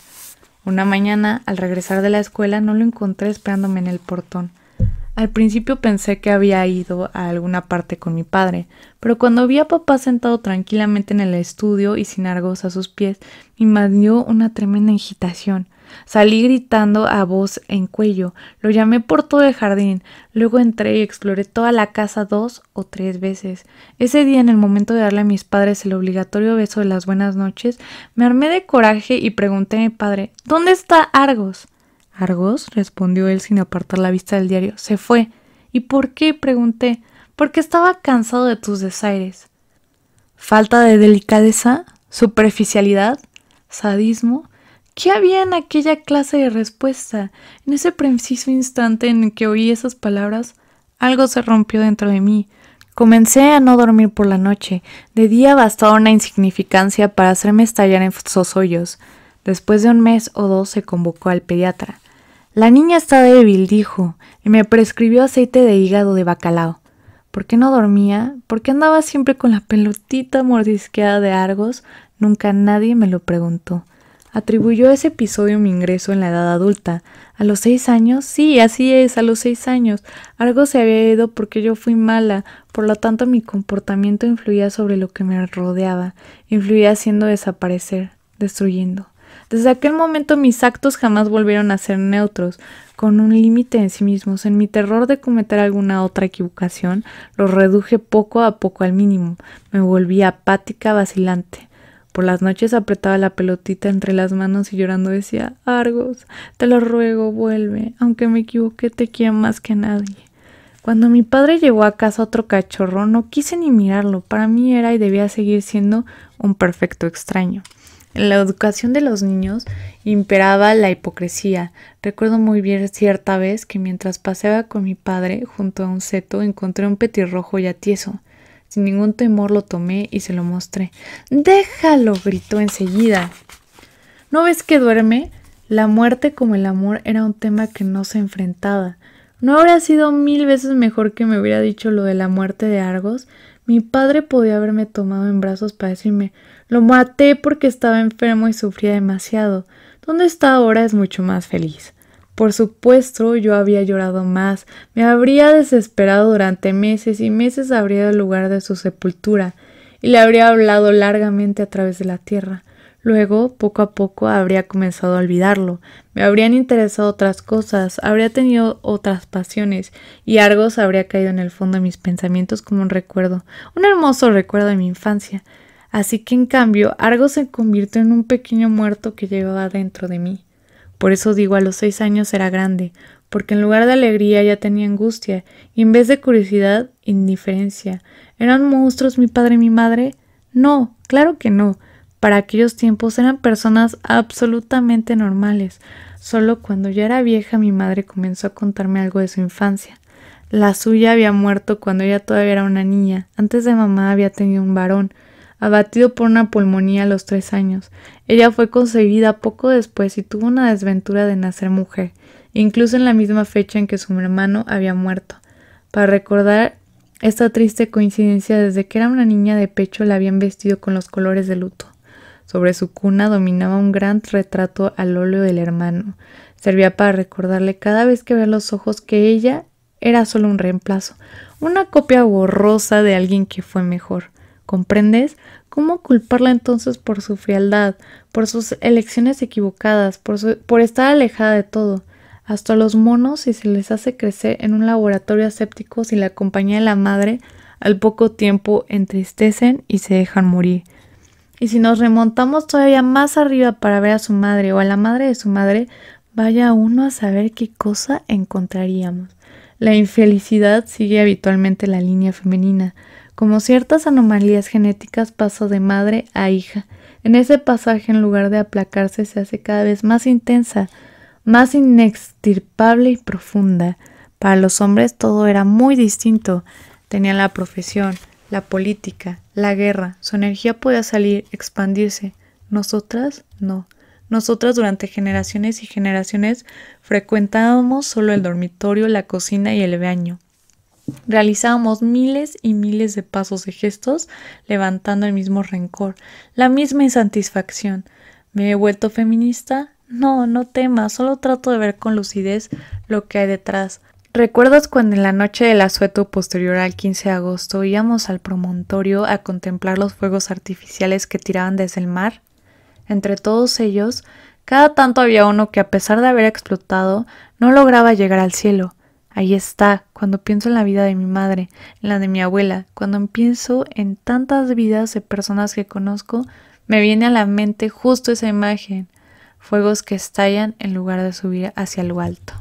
Una mañana, al regresar de la escuela, no lo encontré esperándome en el portón. Al principio pensé que había ido a alguna parte con mi padre, pero cuando vi a papá sentado tranquilamente en el estudio y sin argos a sus pies, me invadió una tremenda agitación. Salí gritando a voz en cuello. Lo llamé por todo el jardín. Luego entré y exploré toda la casa dos o tres veces. Ese día, en el momento de darle a mis padres el obligatorio beso de las buenas noches, me armé de coraje y pregunté a mi padre ¿Dónde está Argos? Argos, respondió él sin apartar la vista del diario. Se fue. ¿Y por qué? pregunté. Porque estaba cansado de tus desaires. Falta de delicadeza, superficialidad, sadismo, ¿Qué había en aquella clase de respuesta? En ese preciso instante en que oí esas palabras, algo se rompió dentro de mí. Comencé a no dormir por la noche. De día bastaba una insignificancia para hacerme estallar en hoyos. Después de un mes o dos se convocó al pediatra. La niña está débil, dijo, y me prescribió aceite de hígado de bacalao. ¿Por qué no dormía? ¿Por qué andaba siempre con la pelotita mordisqueada de Argos? Nunca nadie me lo preguntó. Atribuyó ese episodio mi ingreso en la edad adulta. ¿A los seis años? Sí, así es, a los seis años. Algo se había ido porque yo fui mala, por lo tanto mi comportamiento influía sobre lo que me rodeaba, influía haciendo desaparecer, destruyendo. Desde aquel momento mis actos jamás volvieron a ser neutros, con un límite en sí mismos. En mi terror de cometer alguna otra equivocación, los reduje poco a poco al mínimo. Me volví apática, vacilante. Por las noches apretaba la pelotita entre las manos y llorando decía, Argos, te lo ruego, vuelve, aunque me equivoqué, te quiero más que nadie. Cuando mi padre llegó a casa otro cachorro, no quise ni mirarlo, para mí era y debía seguir siendo un perfecto extraño. En la educación de los niños imperaba la hipocresía. Recuerdo muy bien cierta vez que mientras paseaba con mi padre junto a un seto encontré un petirrojo ya tieso. Sin ningún temor lo tomé y se lo mostré. Déjalo, gritó enseguida. ¿No ves que duerme? La muerte como el amor era un tema que no se enfrentaba. ¿No habría sido mil veces mejor que me hubiera dicho lo de la muerte de Argos? Mi padre podía haberme tomado en brazos para decirme lo maté porque estaba enfermo y sufría demasiado. Donde está ahora es mucho más feliz. Por supuesto, yo había llorado más, me habría desesperado durante meses y meses habría ido lugar de su sepultura y le habría hablado largamente a través de la tierra. Luego, poco a poco, habría comenzado a olvidarlo. Me habrían interesado otras cosas, habría tenido otras pasiones, y Argos habría caído en el fondo de mis pensamientos como un recuerdo, un hermoso recuerdo de mi infancia. Así que, en cambio, Argos se convirtió en un pequeño muerto que llevaba dentro de mí. Por eso digo a los seis años era grande, porque en lugar de alegría ya tenía angustia, y en vez de curiosidad, indiferencia. ¿Eran monstruos mi padre y mi madre? No, claro que no. Para aquellos tiempos eran personas absolutamente normales. Solo cuando ya era vieja mi madre comenzó a contarme algo de su infancia. La suya había muerto cuando ella todavía era una niña. Antes de mamá había tenido un varón abatido por una pulmonía a los tres años. Ella fue concebida poco después y tuvo una desventura de nacer mujer, incluso en la misma fecha en que su hermano había muerto. Para recordar esta triste coincidencia, desde que era una niña de pecho la habían vestido con los colores de luto. Sobre su cuna dominaba un gran retrato al óleo del hermano. Servía para recordarle cada vez que veía los ojos que ella era solo un reemplazo, una copia borrosa de alguien que fue mejor. ¿comprendes? ¿Cómo culparla entonces por su frialdad, por sus elecciones equivocadas, por, estar alejada de todo? Hasta los monos si se les hace crecer en un laboratorio aséptico si la compañía de la madre, al poco tiempo entristecen y se dejan morir. Y si nos remontamos todavía más arriba para ver a su madre o a la madre de su madre, vaya uno a saber qué cosa encontraríamos. La infelicidad sigue habitualmente la línea femenina, como ciertas anomalías genéticas pasó de madre a hija. En ese pasaje, en lugar de aplacarse, se hace cada vez más intensa, más inextirpable y profunda. Para los hombres todo era muy distinto. Tenían la profesión, la política, la guerra. Su energía podía salir, expandirse. Nosotras, no. Nosotras durante generaciones y generaciones frecuentábamos solo el dormitorio, la cocina y el baño. Realizábamos miles y miles de pasos de gestos, levantando el mismo rencor, la misma insatisfacción. ¿Me he vuelto feminista? No, no tema, solo trato de ver con lucidez lo que hay detrás. ¿Recuerdas cuando en la noche del asueto posterior al 15 de agosto íbamos al promontorio a contemplar los fuegos artificiales que tiraban desde el mar? Entre todos ellos, cada tanto había uno que a pesar de haber explotado, no lograba llegar al cielo. Ahí está, cuando pienso en la vida de mi madre, en la de mi abuela, cuando pienso en tantas vidas de personas que conozco, me viene a la mente justo esa imagen, fuegos que estallan en lugar de subir hacia lo alto.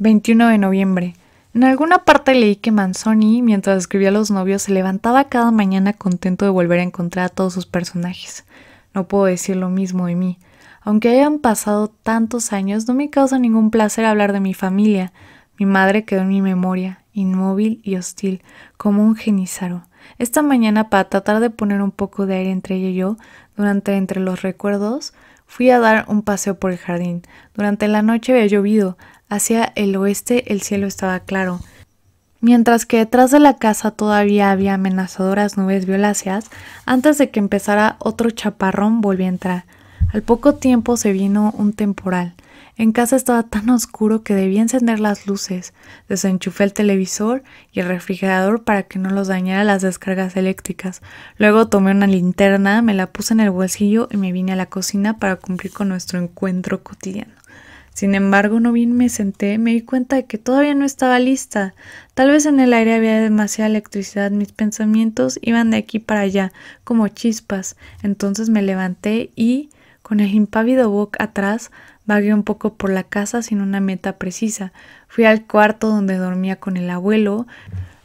21 de noviembre. En alguna parte leí que Manzoni, mientras escribía a los novios, se levantaba cada mañana contento de volver a encontrar a todos sus personajes. No puedo decir lo mismo de mí. Aunque hayan pasado tantos años, no me causa ningún placer hablar de mi familia. Mi madre quedó en mi memoria, inmóvil y hostil, como un genízaro. Esta mañana, para tratar de poner un poco de aire entre ella y yo, durante entre los recuerdos, fui a dar un paseo por el jardín. Durante la noche había llovido, hacia el oeste el cielo estaba claro. Mientras que detrás de la casa todavía había amenazadoras nubes violáceas, antes de que empezara otro chaparrón volví a entrar. Al poco tiempo se vino un temporal. En casa estaba tan oscuro que debía encender las luces. Desenchufé el televisor y el refrigerador para que no los dañara las descargas eléctricas. Luego tomé una linterna, me la puse en el bolsillo y me vine a la cocina para cumplir con nuestro encuentro cotidiano. Sin embargo, no bien me senté, me di cuenta de que todavía no estaba lista. Tal vez en el aire había demasiada electricidad, mis pensamientos iban de aquí para allá, como chispas. Entonces me levanté y con el impávido Bok atrás, vagué un poco por la casa sin una meta precisa. Fui al cuarto donde dormía con el abuelo,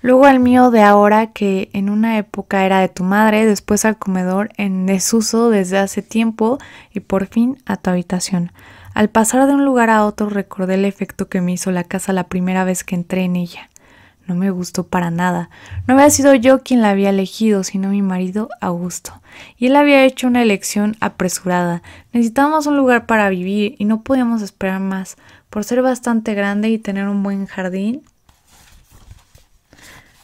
luego al mío de ahora que en una época era de tu madre, después al comedor en desuso desde hace tiempo y por fin a tu habitación. Al pasar de un lugar a otro recordé el efecto que me hizo la casa la primera vez que entré en ella. No me gustó para nada. No había sido yo quien la había elegido, sino mi marido Augusto y él había hecho una elección apresurada. Necesitábamos un lugar para vivir y no podíamos esperar más. Por ser bastante grande y tener un buen jardín,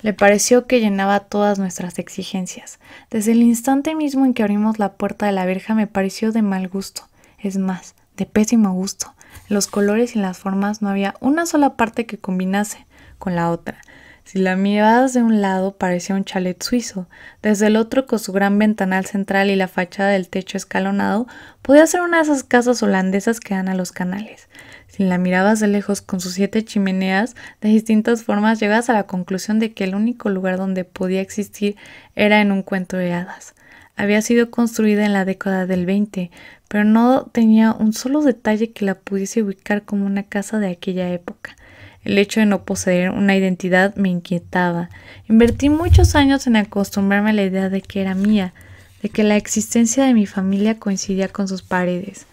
le pareció que llenaba todas nuestras exigencias. Desde el instante mismo en que abrimos la puerta de la verja me pareció de mal gusto, es más, de pésimo gusto. los colores y las formas no había una sola parte que combinase con la otra. Si la mirabas de un lado parecía un chalet suizo, desde el otro con su gran ventanal central y la fachada del techo escalonado, podía ser una de esas casas holandesas que dan a los canales. Si la mirabas de lejos con sus siete chimeneas, de distintas formas llegabas a la conclusión de que el único lugar donde podía existir era en un cuento de hadas. Había sido construida en la década del 20, pero no tenía un solo detalle que la pudiese ubicar como una casa de aquella época. El hecho de no poseer una identidad me inquietaba. Invertí muchos años en acostumbrarme a la idea de que era mía, de que la existencia de mi familia coincidía con sus paredes.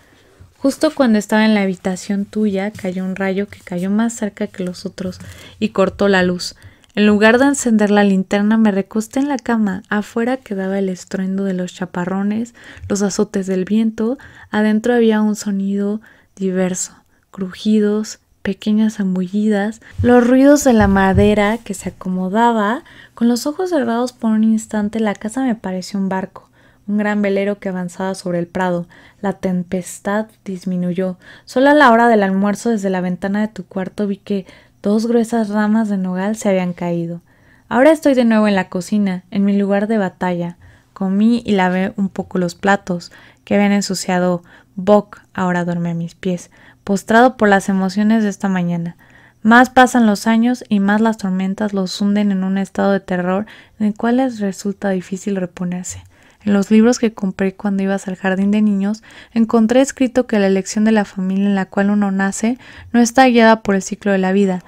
Justo cuando estaba en la habitación tuya cayó un rayo que cayó más cerca que los otros y cortó la luz. En lugar de encender la linterna me recosté en la cama. Afuera quedaba el estruendo de los chaparrones, los azotes del viento. Adentro había un sonido diverso, crujidos, pequeñas zambullidas, los ruidos de la madera que se acomodaba. Con los ojos cerrados por un instante la casa me pareció un barco, un gran velero que avanzaba sobre el prado. La tempestad disminuyó. Solo a la hora del almuerzo desde la ventana de tu cuarto vi que dos gruesas ramas de nogal se habían caído. Ahora estoy de nuevo en la cocina, en mi lugar de batalla. Comí y lavé un poco los platos que habían ensuciado. Bock ahora duerme a mis pies postrado por las emociones de esta mañana. Más pasan los años y más las tormentas los hunden en un estado de terror en el cual les resulta difícil reponerse. En los libros que compré cuando ibas al jardín de niños, encontré escrito que la elección de la familia en la cual uno nace no está guiada por el ciclo de la vida.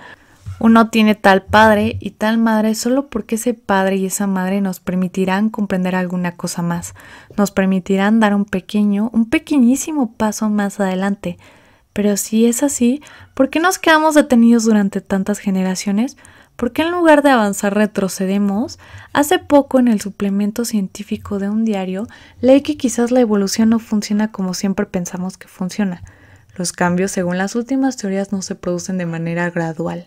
Uno tiene tal padre y tal madre solo porque ese padre y esa madre nos permitirán comprender alguna cosa más, nos permitirán dar un pequeño, un pequeñísimo paso más adelante, pero si es así, ¿por qué nos quedamos detenidos durante tantas generaciones? ¿Por qué en lugar de avanzar retrocedemos? Hace poco en el suplemento científico de un diario leí que quizás la evolución no funciona como siempre pensamos que funciona. Los cambios, según las últimas teorías, no se producen de manera gradual.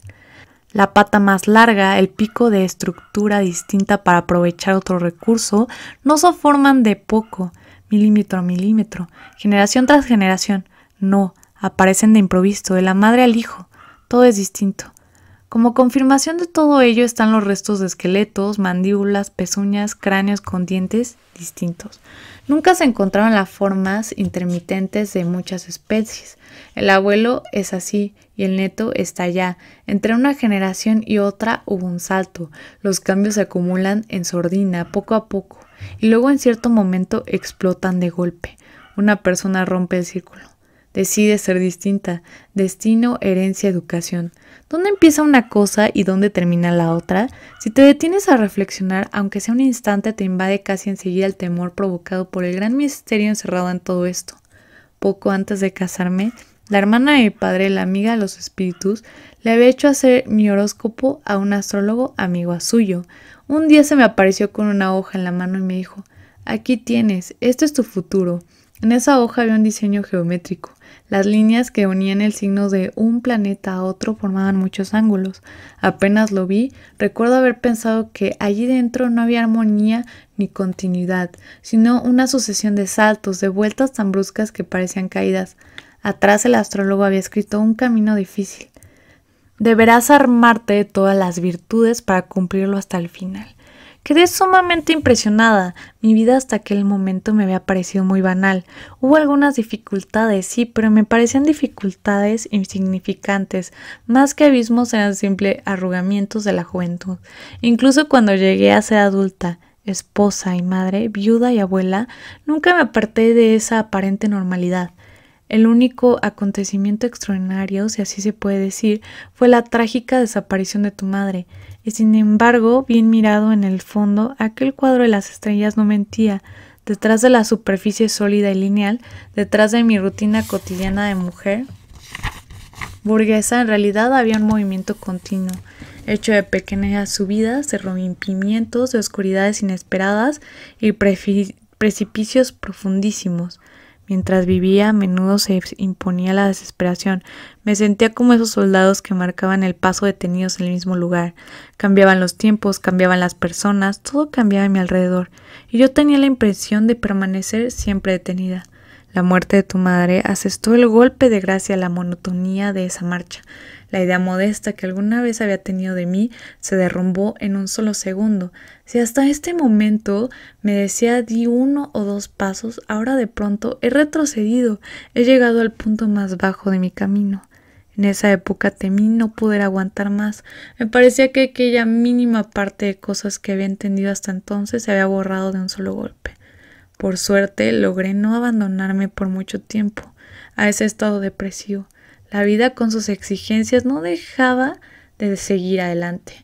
La pata más larga, el pico de estructura distinta para aprovechar otro recurso, no se forman de poco, milímetro a milímetro, generación tras generación. No, aparecen de improviso, de la madre al hijo, todo es distinto. Como confirmación de todo ello están los restos de esqueletos, mandíbulas, pezuñas, cráneos con dientes distintos. Nunca se encontraron las formas intermitentes de muchas especies. El abuelo es así y el neto está allá. Entre una generación y otra hubo un salto. Los cambios se acumulan en sordina poco a poco y luego en cierto momento explotan de golpe. Una persona rompe el círculo. Decide ser distinta. Destino, herencia, educación. ¿Dónde empieza una cosa y dónde termina la otra? Si te detienes a reflexionar, aunque sea un instante, te invade casi enseguida el temor provocado por el gran misterio encerrado en todo esto. Poco antes de casarme, la hermana de mi padre, la amiga de los espíritus, le había hecho hacer mi horóscopo a un astrólogo amigo a suyo. Un día se me apareció con una hoja en la mano y me dijo, aquí tienes, esto es tu futuro. En esa hoja había un diseño geométrico. Las líneas que unían el signo de un planeta a otro formaban muchos ángulos. Apenas lo vi, recuerdo haber pensado que allí dentro no había armonía ni continuidad, sino una sucesión de saltos, de vueltas tan bruscas que parecían caídas. Atrás el astrólogo había escrito un camino difícil. Deberás armarte de todas las virtudes para cumplirlo hasta el final. Quedé sumamente impresionada. Mi vida hasta aquel momento me había parecido muy banal. Hubo algunas dificultades, sí, pero me parecían dificultades insignificantes, más que abismos eran simple arrugamientos de la juventud. Incluso cuando llegué a ser adulta, esposa y madre, viuda y abuela, nunca me aparté de esa aparente normalidad. El único acontecimiento extraordinario, si así se puede decir, fue la trágica desaparición de tu madre, y sin embargo, bien mirado en el fondo, aquel cuadro de las estrellas no mentía, detrás de la superficie sólida y lineal, detrás de mi rutina cotidiana de mujer burguesa, en realidad había un movimiento continuo, hecho de pequeñas subidas, de rompimientos, de oscuridades inesperadas y precipicios profundísimos. Mientras vivía, a menudo se imponía la desesperación. Me sentía como esos soldados que marcaban el paso detenidos en el mismo lugar. Cambiaban los tiempos, cambiaban las personas, todo cambiaba a mi alrededor, y yo tenía la impresión de permanecer siempre detenida. La muerte de tu madre asestó el golpe de gracia a la monotonía de esa marcha. La idea modesta que alguna vez había tenido de mí se derrumbó en un solo segundo. Si hasta este momento me decía di uno o dos pasos, ahora de pronto he retrocedido, he llegado al punto más bajo de mi camino. En esa época temí no poder aguantar más. Me parecía que aquella mínima parte de cosas que había entendido hasta entonces se había borrado de un solo golpe. Por suerte logré no abandonarme por mucho tiempo a ese estado depresivo. La vida con sus exigencias no dejaba de seguir adelante.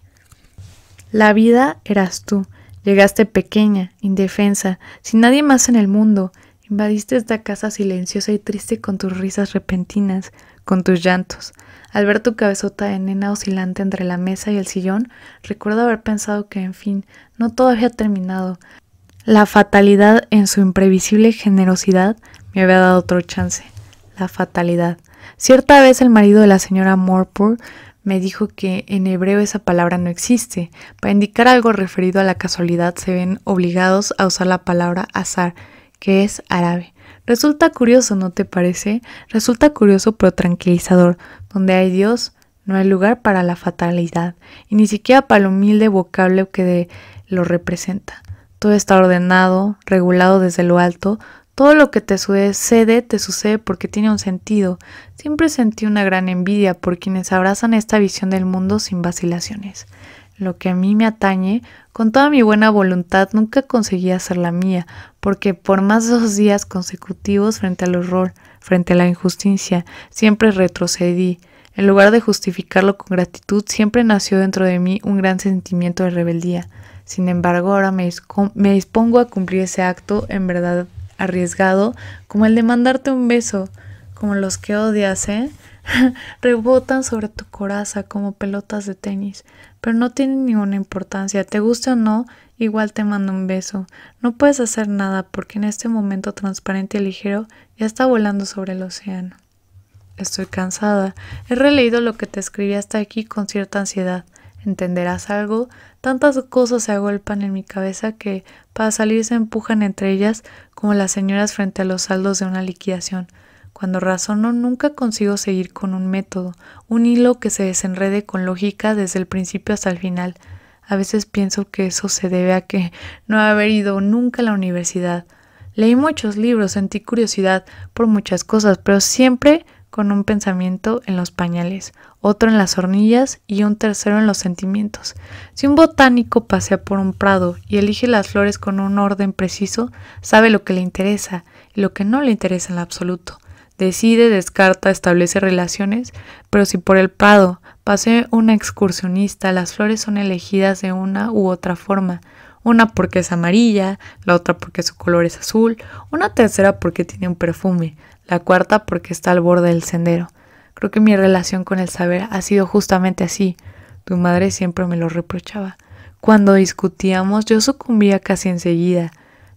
La vida eras tú. Llegaste pequeña, indefensa, sin nadie más en el mundo. Invadiste esta casa silenciosa y triste con tus risas repentinas, con tus llantos. Al ver tu cabezota de nena oscilante entre la mesa y el sillón, recuerdo haber pensado que, en fin, no todo había terminado. La fatalidad, en su imprevisible generosidad, me había dado otro chance fatalidad. Cierta vez el marido de la señora Morpur me dijo que en hebreo esa palabra no existe. Para indicar algo referido a la casualidad se ven obligados a usar la palabra azar, que es árabe. Resulta curioso, ¿no te parece? Resulta curioso pero tranquilizador. Donde hay Dios, no hay lugar para la fatalidad, y ni siquiera para el humilde vocablo que lo representa. Todo está ordenado, regulado desde lo alto, todo lo que te sucede te sucede porque tiene un sentido. Siempre sentí una gran envidia por quienes abrazan esta visión del mundo sin vacilaciones. Lo que a mí me atañe, con toda mi buena voluntad nunca conseguí hacer la mía, porque por más dos días consecutivos frente al horror, frente a la injusticia, siempre retrocedí. En lugar de justificarlo con gratitud, siempre nació dentro de mí un gran sentimiento de rebeldía. Sin embargo, ahora me dispongo a cumplir ese acto en verdad arriesgado como el de mandarte un beso, como los que odias, ¿eh? <laughs> Rebotan sobre tu coraza como pelotas de tenis, pero no tienen ninguna importancia. Te guste o no, igual te mando un beso. No puedes hacer nada porque en este momento transparente y ligero ya está volando sobre el océano. Estoy cansada. He releído lo que te escribí hasta aquí con cierta ansiedad entenderás algo, tantas cosas se agolpan en mi cabeza que para salir se empujan entre ellas como las señoras frente a los saldos de una liquidación. Cuando razono nunca consigo seguir con un método, un hilo que se desenrede con lógica desde el principio hasta el final. A veces pienso que eso se debe a que no haber ido nunca a la universidad. Leí muchos libros, sentí curiosidad por muchas cosas, pero siempre con un pensamiento en los pañales, otro en las hornillas y un tercero en los sentimientos. Si un botánico pasea por un prado y elige las flores con un orden preciso, sabe lo que le interesa y lo que no le interesa en absoluto. Decide, descarta, establece relaciones, pero si por el prado pase una excursionista, las flores son elegidas de una u otra forma. Una porque es amarilla, la otra porque su color es azul, una tercera porque tiene un perfume, la cuarta porque está al borde del sendero. Creo que mi relación con el saber ha sido justamente así. Tu madre siempre me lo reprochaba. Cuando discutíamos yo sucumbía casi enseguida.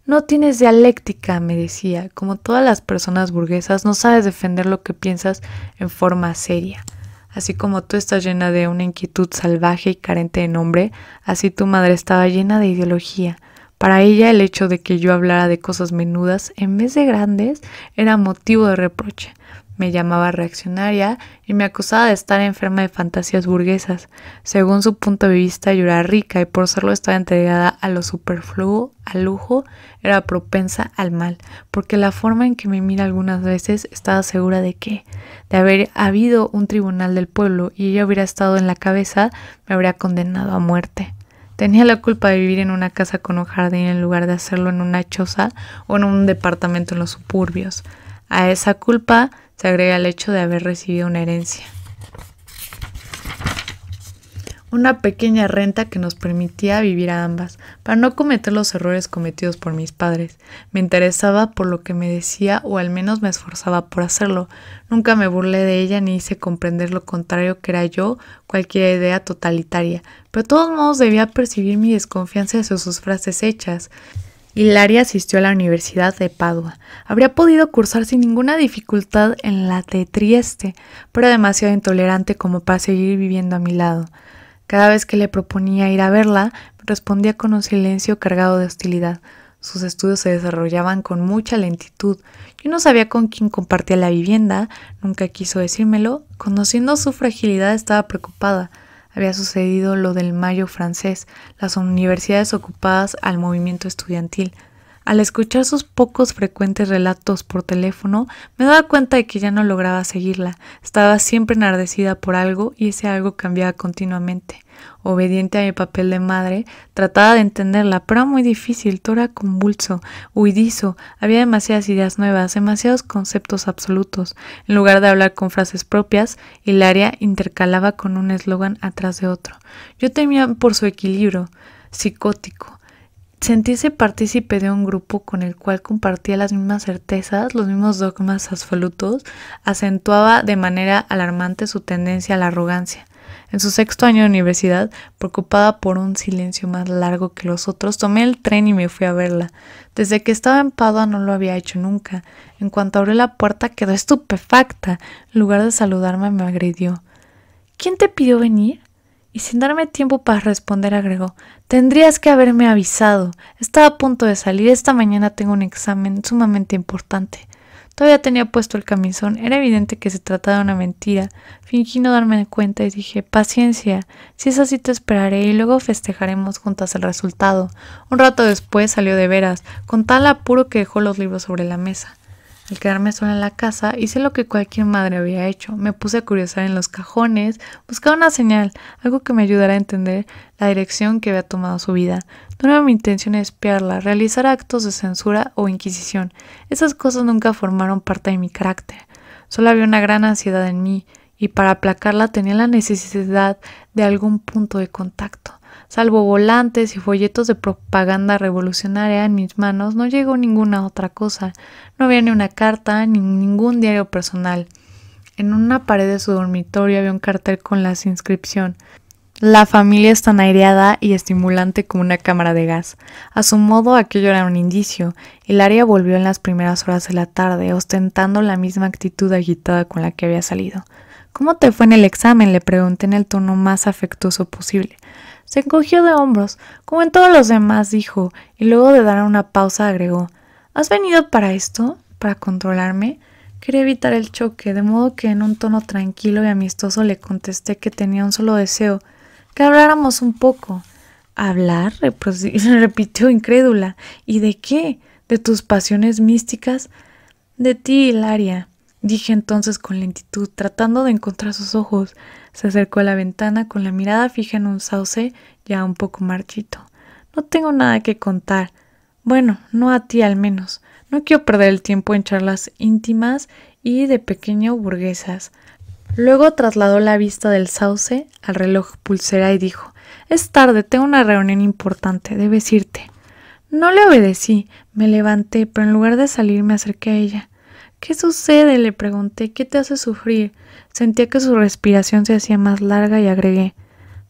No tienes dialéctica, me decía. Como todas las personas burguesas, no sabes defender lo que piensas en forma seria. Así como tú estás llena de una inquietud salvaje y carente de nombre, así tu madre estaba llena de ideología. Para ella el hecho de que yo hablara de cosas menudas en vez de grandes era motivo de reproche. Me llamaba reaccionaria y me acusaba de estar enferma de fantasías burguesas. Según su punto de vista, yo era rica y por serlo estaba entregada a lo superfluo, al lujo, era propensa al mal, porque la forma en que me mira algunas veces estaba segura de que, de haber habido un tribunal del pueblo y ella hubiera estado en la cabeza, me habría condenado a muerte. Tenía la culpa de vivir en una casa con un jardín en lugar de hacerlo en una choza o en un departamento en los suburbios. A esa culpa se agrega el hecho de haber recibido una herencia una pequeña renta que nos permitía vivir a ambas, para no cometer los errores cometidos por mis padres. Me interesaba por lo que me decía o al menos me esforzaba por hacerlo. Nunca me burlé de ella ni hice comprender lo contrario que era yo cualquier idea totalitaria, pero de todos modos debía percibir mi desconfianza hacia sus frases hechas. Hilaria asistió a la Universidad de Padua. Habría podido cursar sin ninguna dificultad en la de Trieste, pero demasiado intolerante como para seguir viviendo a mi lado. Cada vez que le proponía ir a verla, respondía con un silencio cargado de hostilidad. Sus estudios se desarrollaban con mucha lentitud. Yo no sabía con quién compartía la vivienda, nunca quiso decírmelo. Conociendo su fragilidad estaba preocupada. Había sucedido lo del Mayo francés, las universidades ocupadas al movimiento estudiantil. Al escuchar sus pocos frecuentes relatos por teléfono, me daba cuenta de que ya no lograba seguirla. Estaba siempre enardecida por algo y ese algo cambiaba continuamente. Obediente a mi papel de madre, trataba de entenderla, pero era muy difícil, todo era convulso, huidizo, había demasiadas ideas nuevas, demasiados conceptos absolutos. En lugar de hablar con frases propias, Hilaria intercalaba con un eslogan atrás de otro. Yo temía por su equilibrio psicótico, sentirse partícipe de un grupo con el cual compartía las mismas certezas, los mismos dogmas absolutos, acentuaba de manera alarmante su tendencia a la arrogancia. En su sexto año de universidad, preocupada por un silencio más largo que los otros, tomé el tren y me fui a verla. Desde que estaba en Padua no lo había hecho nunca. En cuanto abrió la puerta quedó estupefacta. En lugar de saludarme me agredió. ¿Quién te pidió venir? Y sin darme tiempo para responder, agregó, tendrías que haberme avisado. Estaba a punto de salir. Esta mañana tengo un examen sumamente importante. Todavía tenía puesto el camisón. Era evidente que se trataba de una mentira. Fingí no darme cuenta y dije, paciencia, si es así te esperaré y luego festejaremos juntas el resultado. Un rato después salió de veras, con tal apuro que dejó los libros sobre la mesa. Al quedarme sola en la casa, hice lo que cualquier madre había hecho. Me puse a curiosar en los cajones, buscaba una señal, algo que me ayudara a entender la dirección que había tomado su vida. No era mi intención espiarla, realizar actos de censura o inquisición. Esas cosas nunca formaron parte de mi carácter. Solo había una gran ansiedad en mí, y para aplacarla tenía la necesidad de algún punto de contacto. Salvo volantes y folletos de propaganda revolucionaria en mis manos, no llegó ninguna otra cosa. No había ni una carta ni ningún diario personal. En una pared de su dormitorio había un cartel con la inscripción la familia es tan aireada y estimulante como una cámara de gas. A su modo, aquello era un indicio. El área volvió en las primeras horas de la tarde, ostentando la misma actitud agitada con la que había salido. ¿Cómo te fue en el examen? le pregunté en el tono más afectuoso posible. Se encogió de hombros, como en todos los demás, dijo, y luego de dar una pausa agregó ¿Has venido para esto? ¿Para controlarme? Quería evitar el choque, de modo que en un tono tranquilo y amistoso le contesté que tenía un solo deseo, que habláramos un poco. ¿Hablar? <laughs> repitió incrédula. ¿Y de qué? ¿De tus pasiones místicas? De ti, Hilaria, dije entonces con lentitud, tratando de encontrar sus ojos. Se acercó a la ventana con la mirada fija en un sauce ya un poco marchito. No tengo nada que contar. Bueno, no a ti al menos. No quiero perder el tiempo en charlas íntimas y de pequeño burguesas. Luego trasladó la vista del sauce al reloj pulsera y dijo Es tarde, tengo una reunión importante, debes irte. No le obedecí, me levanté, pero en lugar de salir me acerqué a ella. ¿Qué sucede? le pregunté. ¿Qué te hace sufrir? Sentía que su respiración se hacía más larga y agregué,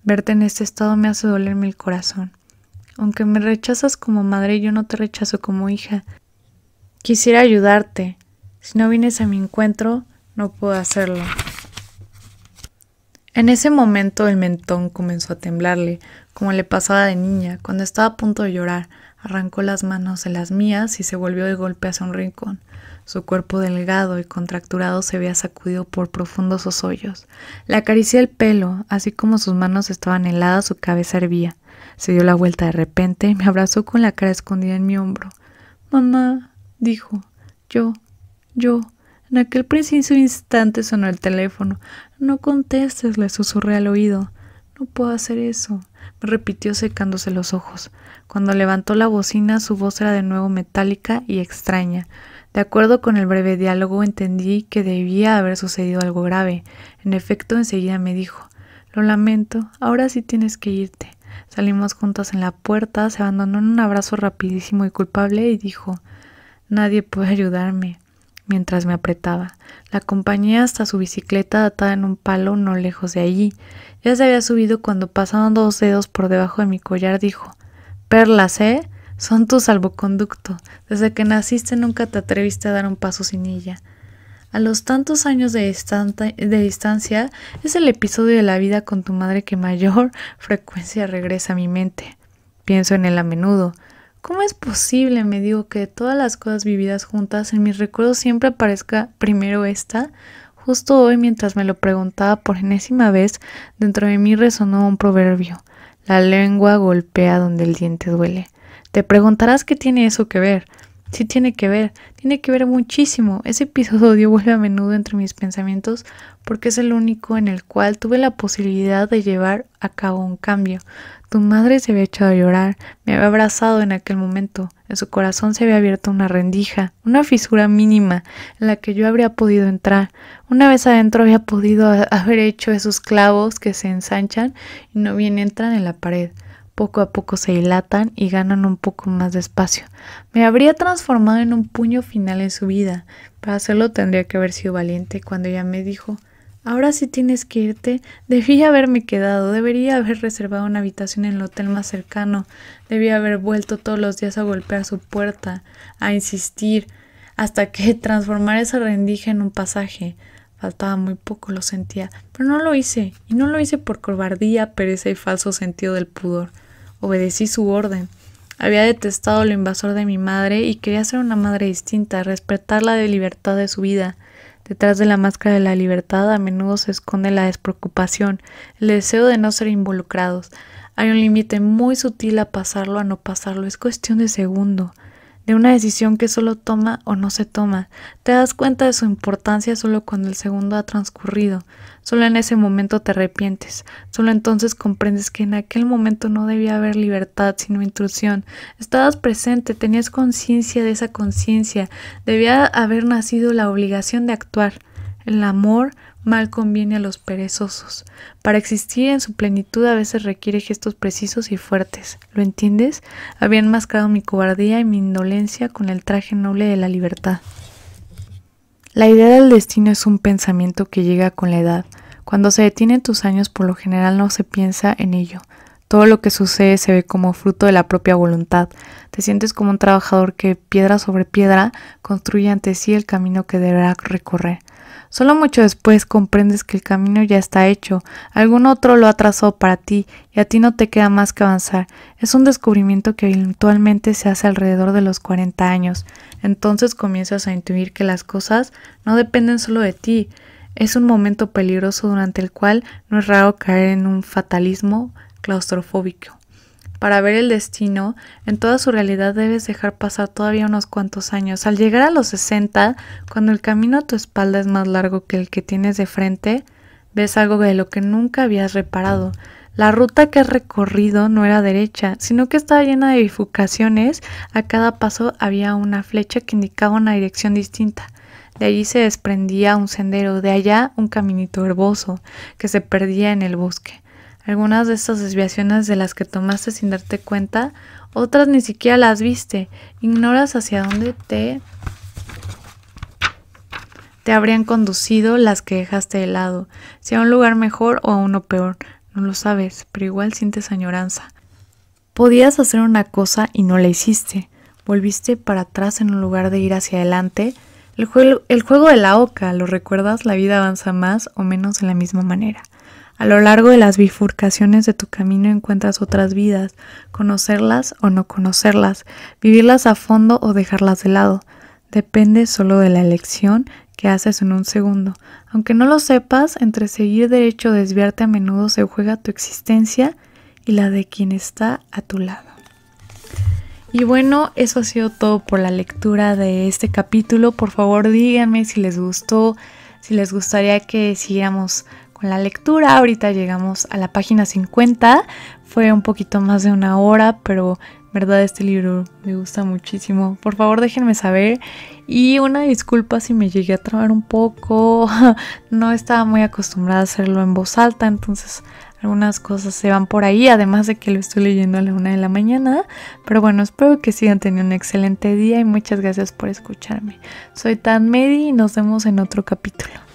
verte en este estado me hace dolerme el corazón. Aunque me rechazas como madre, yo no te rechazo como hija. Quisiera ayudarte. Si no vienes a mi encuentro, no puedo hacerlo. En ese momento el mentón comenzó a temblarle, como le pasaba de niña, cuando estaba a punto de llorar, arrancó las manos de las mías y se volvió de golpe hacia un rincón. Su cuerpo delgado y contracturado se había sacudido por profundos hoyos. Le acaricié el pelo, así como sus manos estaban heladas, su cabeza hervía. Se dio la vuelta de repente y me abrazó con la cara escondida en mi hombro. Mamá, dijo, yo, yo. En aquel preciso instante sonó el teléfono. No contestes, le susurré al oído. No puedo hacer eso, me repitió secándose los ojos. Cuando levantó la bocina, su voz era de nuevo metálica y extraña. De acuerdo con el breve diálogo entendí que debía haber sucedido algo grave. En efecto, enseguida me dijo, lo lamento, ahora sí tienes que irte. Salimos juntos en la puerta, se abandonó en un abrazo rapidísimo y culpable y dijo, nadie puede ayudarme mientras me apretaba. La acompañé hasta su bicicleta atada en un palo no lejos de allí. Ya se había subido cuando pasaron dos dedos por debajo de mi collar dijo Perlas, ¿eh? Son tu salvoconducto. Desde que naciste nunca te atreviste a dar un paso sin ella. A los tantos años de, distancia es el episodio de la vida con tu madre que mayor <laughs> frecuencia regresa a mi mente. Pienso en él a menudo. ¿Cómo es posible, me digo, que de todas las cosas vividas juntas en mis recuerdos siempre aparezca primero esta? Justo hoy, mientras me lo preguntaba por enésima vez, dentro de mí resonó un proverbio. La lengua golpea donde el diente duele. Te preguntarás qué tiene eso que ver. Sí tiene que ver, tiene que ver muchísimo. Ese episodio vuelve a menudo entre mis pensamientos porque es el único en el cual tuve la posibilidad de llevar a cabo un cambio. Tu madre se había echado a llorar, me había abrazado en aquel momento, en su corazón se había abierto una rendija, una fisura mínima en la que yo habría podido entrar. Una vez adentro había podido haber hecho esos clavos que se ensanchan y no bien entran en la pared poco a poco se dilatan y ganan un poco más de espacio. Me habría transformado en un puño final en su vida. Para hacerlo tendría que haber sido valiente cuando ella me dijo, ahora sí tienes que irte, debía haberme quedado, debería haber reservado una habitación en el hotel más cercano, debía haber vuelto todos los días a golpear su puerta, a insistir, hasta que <laughs> transformar esa rendija en un pasaje. Faltaba muy poco, lo sentía, pero no lo hice, y no lo hice por cobardía, pereza y falso sentido del pudor. Obedecí su orden. Había detestado lo invasor de mi madre y quería ser una madre distinta, respetar la libertad de su vida. Detrás de la máscara de la libertad a menudo se esconde la despreocupación, el deseo de no ser involucrados. Hay un límite muy sutil a pasarlo a no pasarlo, es cuestión de segundo, de una decisión que solo toma o no se toma. Te das cuenta de su importancia solo cuando el segundo ha transcurrido. Solo en ese momento te arrepientes, solo entonces comprendes que en aquel momento no debía haber libertad sino intrusión. Estabas presente, tenías conciencia de esa conciencia, debía haber nacido la obligación de actuar. El amor mal conviene a los perezosos. Para existir en su plenitud a veces requiere gestos precisos y fuertes. ¿Lo entiendes? Habían mascado mi cobardía y mi indolencia con el traje noble de la libertad. La idea del destino es un pensamiento que llega con la edad. Cuando se detienen tus años por lo general no se piensa en ello. Todo lo que sucede se ve como fruto de la propia voluntad. Te sientes como un trabajador que piedra sobre piedra construye ante sí el camino que deberá recorrer. Solo mucho después comprendes que el camino ya está hecho, algún otro lo ha trazado para ti y a ti no te queda más que avanzar. Es un descubrimiento que eventualmente se hace alrededor de los 40 años. Entonces comienzas a intuir que las cosas no dependen solo de ti. Es un momento peligroso durante el cual no es raro caer en un fatalismo claustrofóbico para ver el destino, en toda su realidad debes dejar pasar todavía unos cuantos años. Al llegar a los 60, cuando el camino a tu espalda es más largo que el que tienes de frente, ves algo de lo que nunca habías reparado. La ruta que has recorrido no era derecha, sino que estaba llena de bifurcaciones. A cada paso había una flecha que indicaba una dirección distinta. De allí se desprendía un sendero, de allá un caminito herboso que se perdía en el bosque. Algunas de estas desviaciones de las que tomaste sin darte cuenta, otras ni siquiera las viste. Ignoras hacia dónde te, te habrían conducido las que dejaste de lado, si a un lugar mejor o a uno peor. No lo sabes, pero igual sientes añoranza. Podías hacer una cosa y no la hiciste. Volviste para atrás en lugar de ir hacia adelante. El el juego de la oca, ¿lo recuerdas? La vida avanza más o menos de la misma manera. A lo largo de las bifurcaciones de tu camino encuentras otras vidas, conocerlas o no conocerlas, vivirlas a fondo o dejarlas de lado. Depende solo de la elección que haces en un segundo. Aunque no lo sepas, entre seguir derecho o desviarte a menudo se juega tu existencia y la de quien está a tu lado. Y bueno, eso ha sido todo por la lectura de este capítulo. Por favor, díganme si les gustó, si les gustaría que siguiéramos la lectura. Ahorita llegamos a la página 50. Fue un poquito más de una hora, pero verdad este libro me gusta muchísimo. Por favor déjenme saber. Y una disculpa si me llegué a trabar un poco. <laughs> No estaba muy acostumbrada a hacerlo en voz alta, entonces algunas cosas se van por ahí, además de que lo estoy leyendo a la una de la mañana. Pero bueno, espero que sigan teniendo un excelente día y muchas gracias por escucharme. Soy Tan Medi y nos vemos en otro capítulo.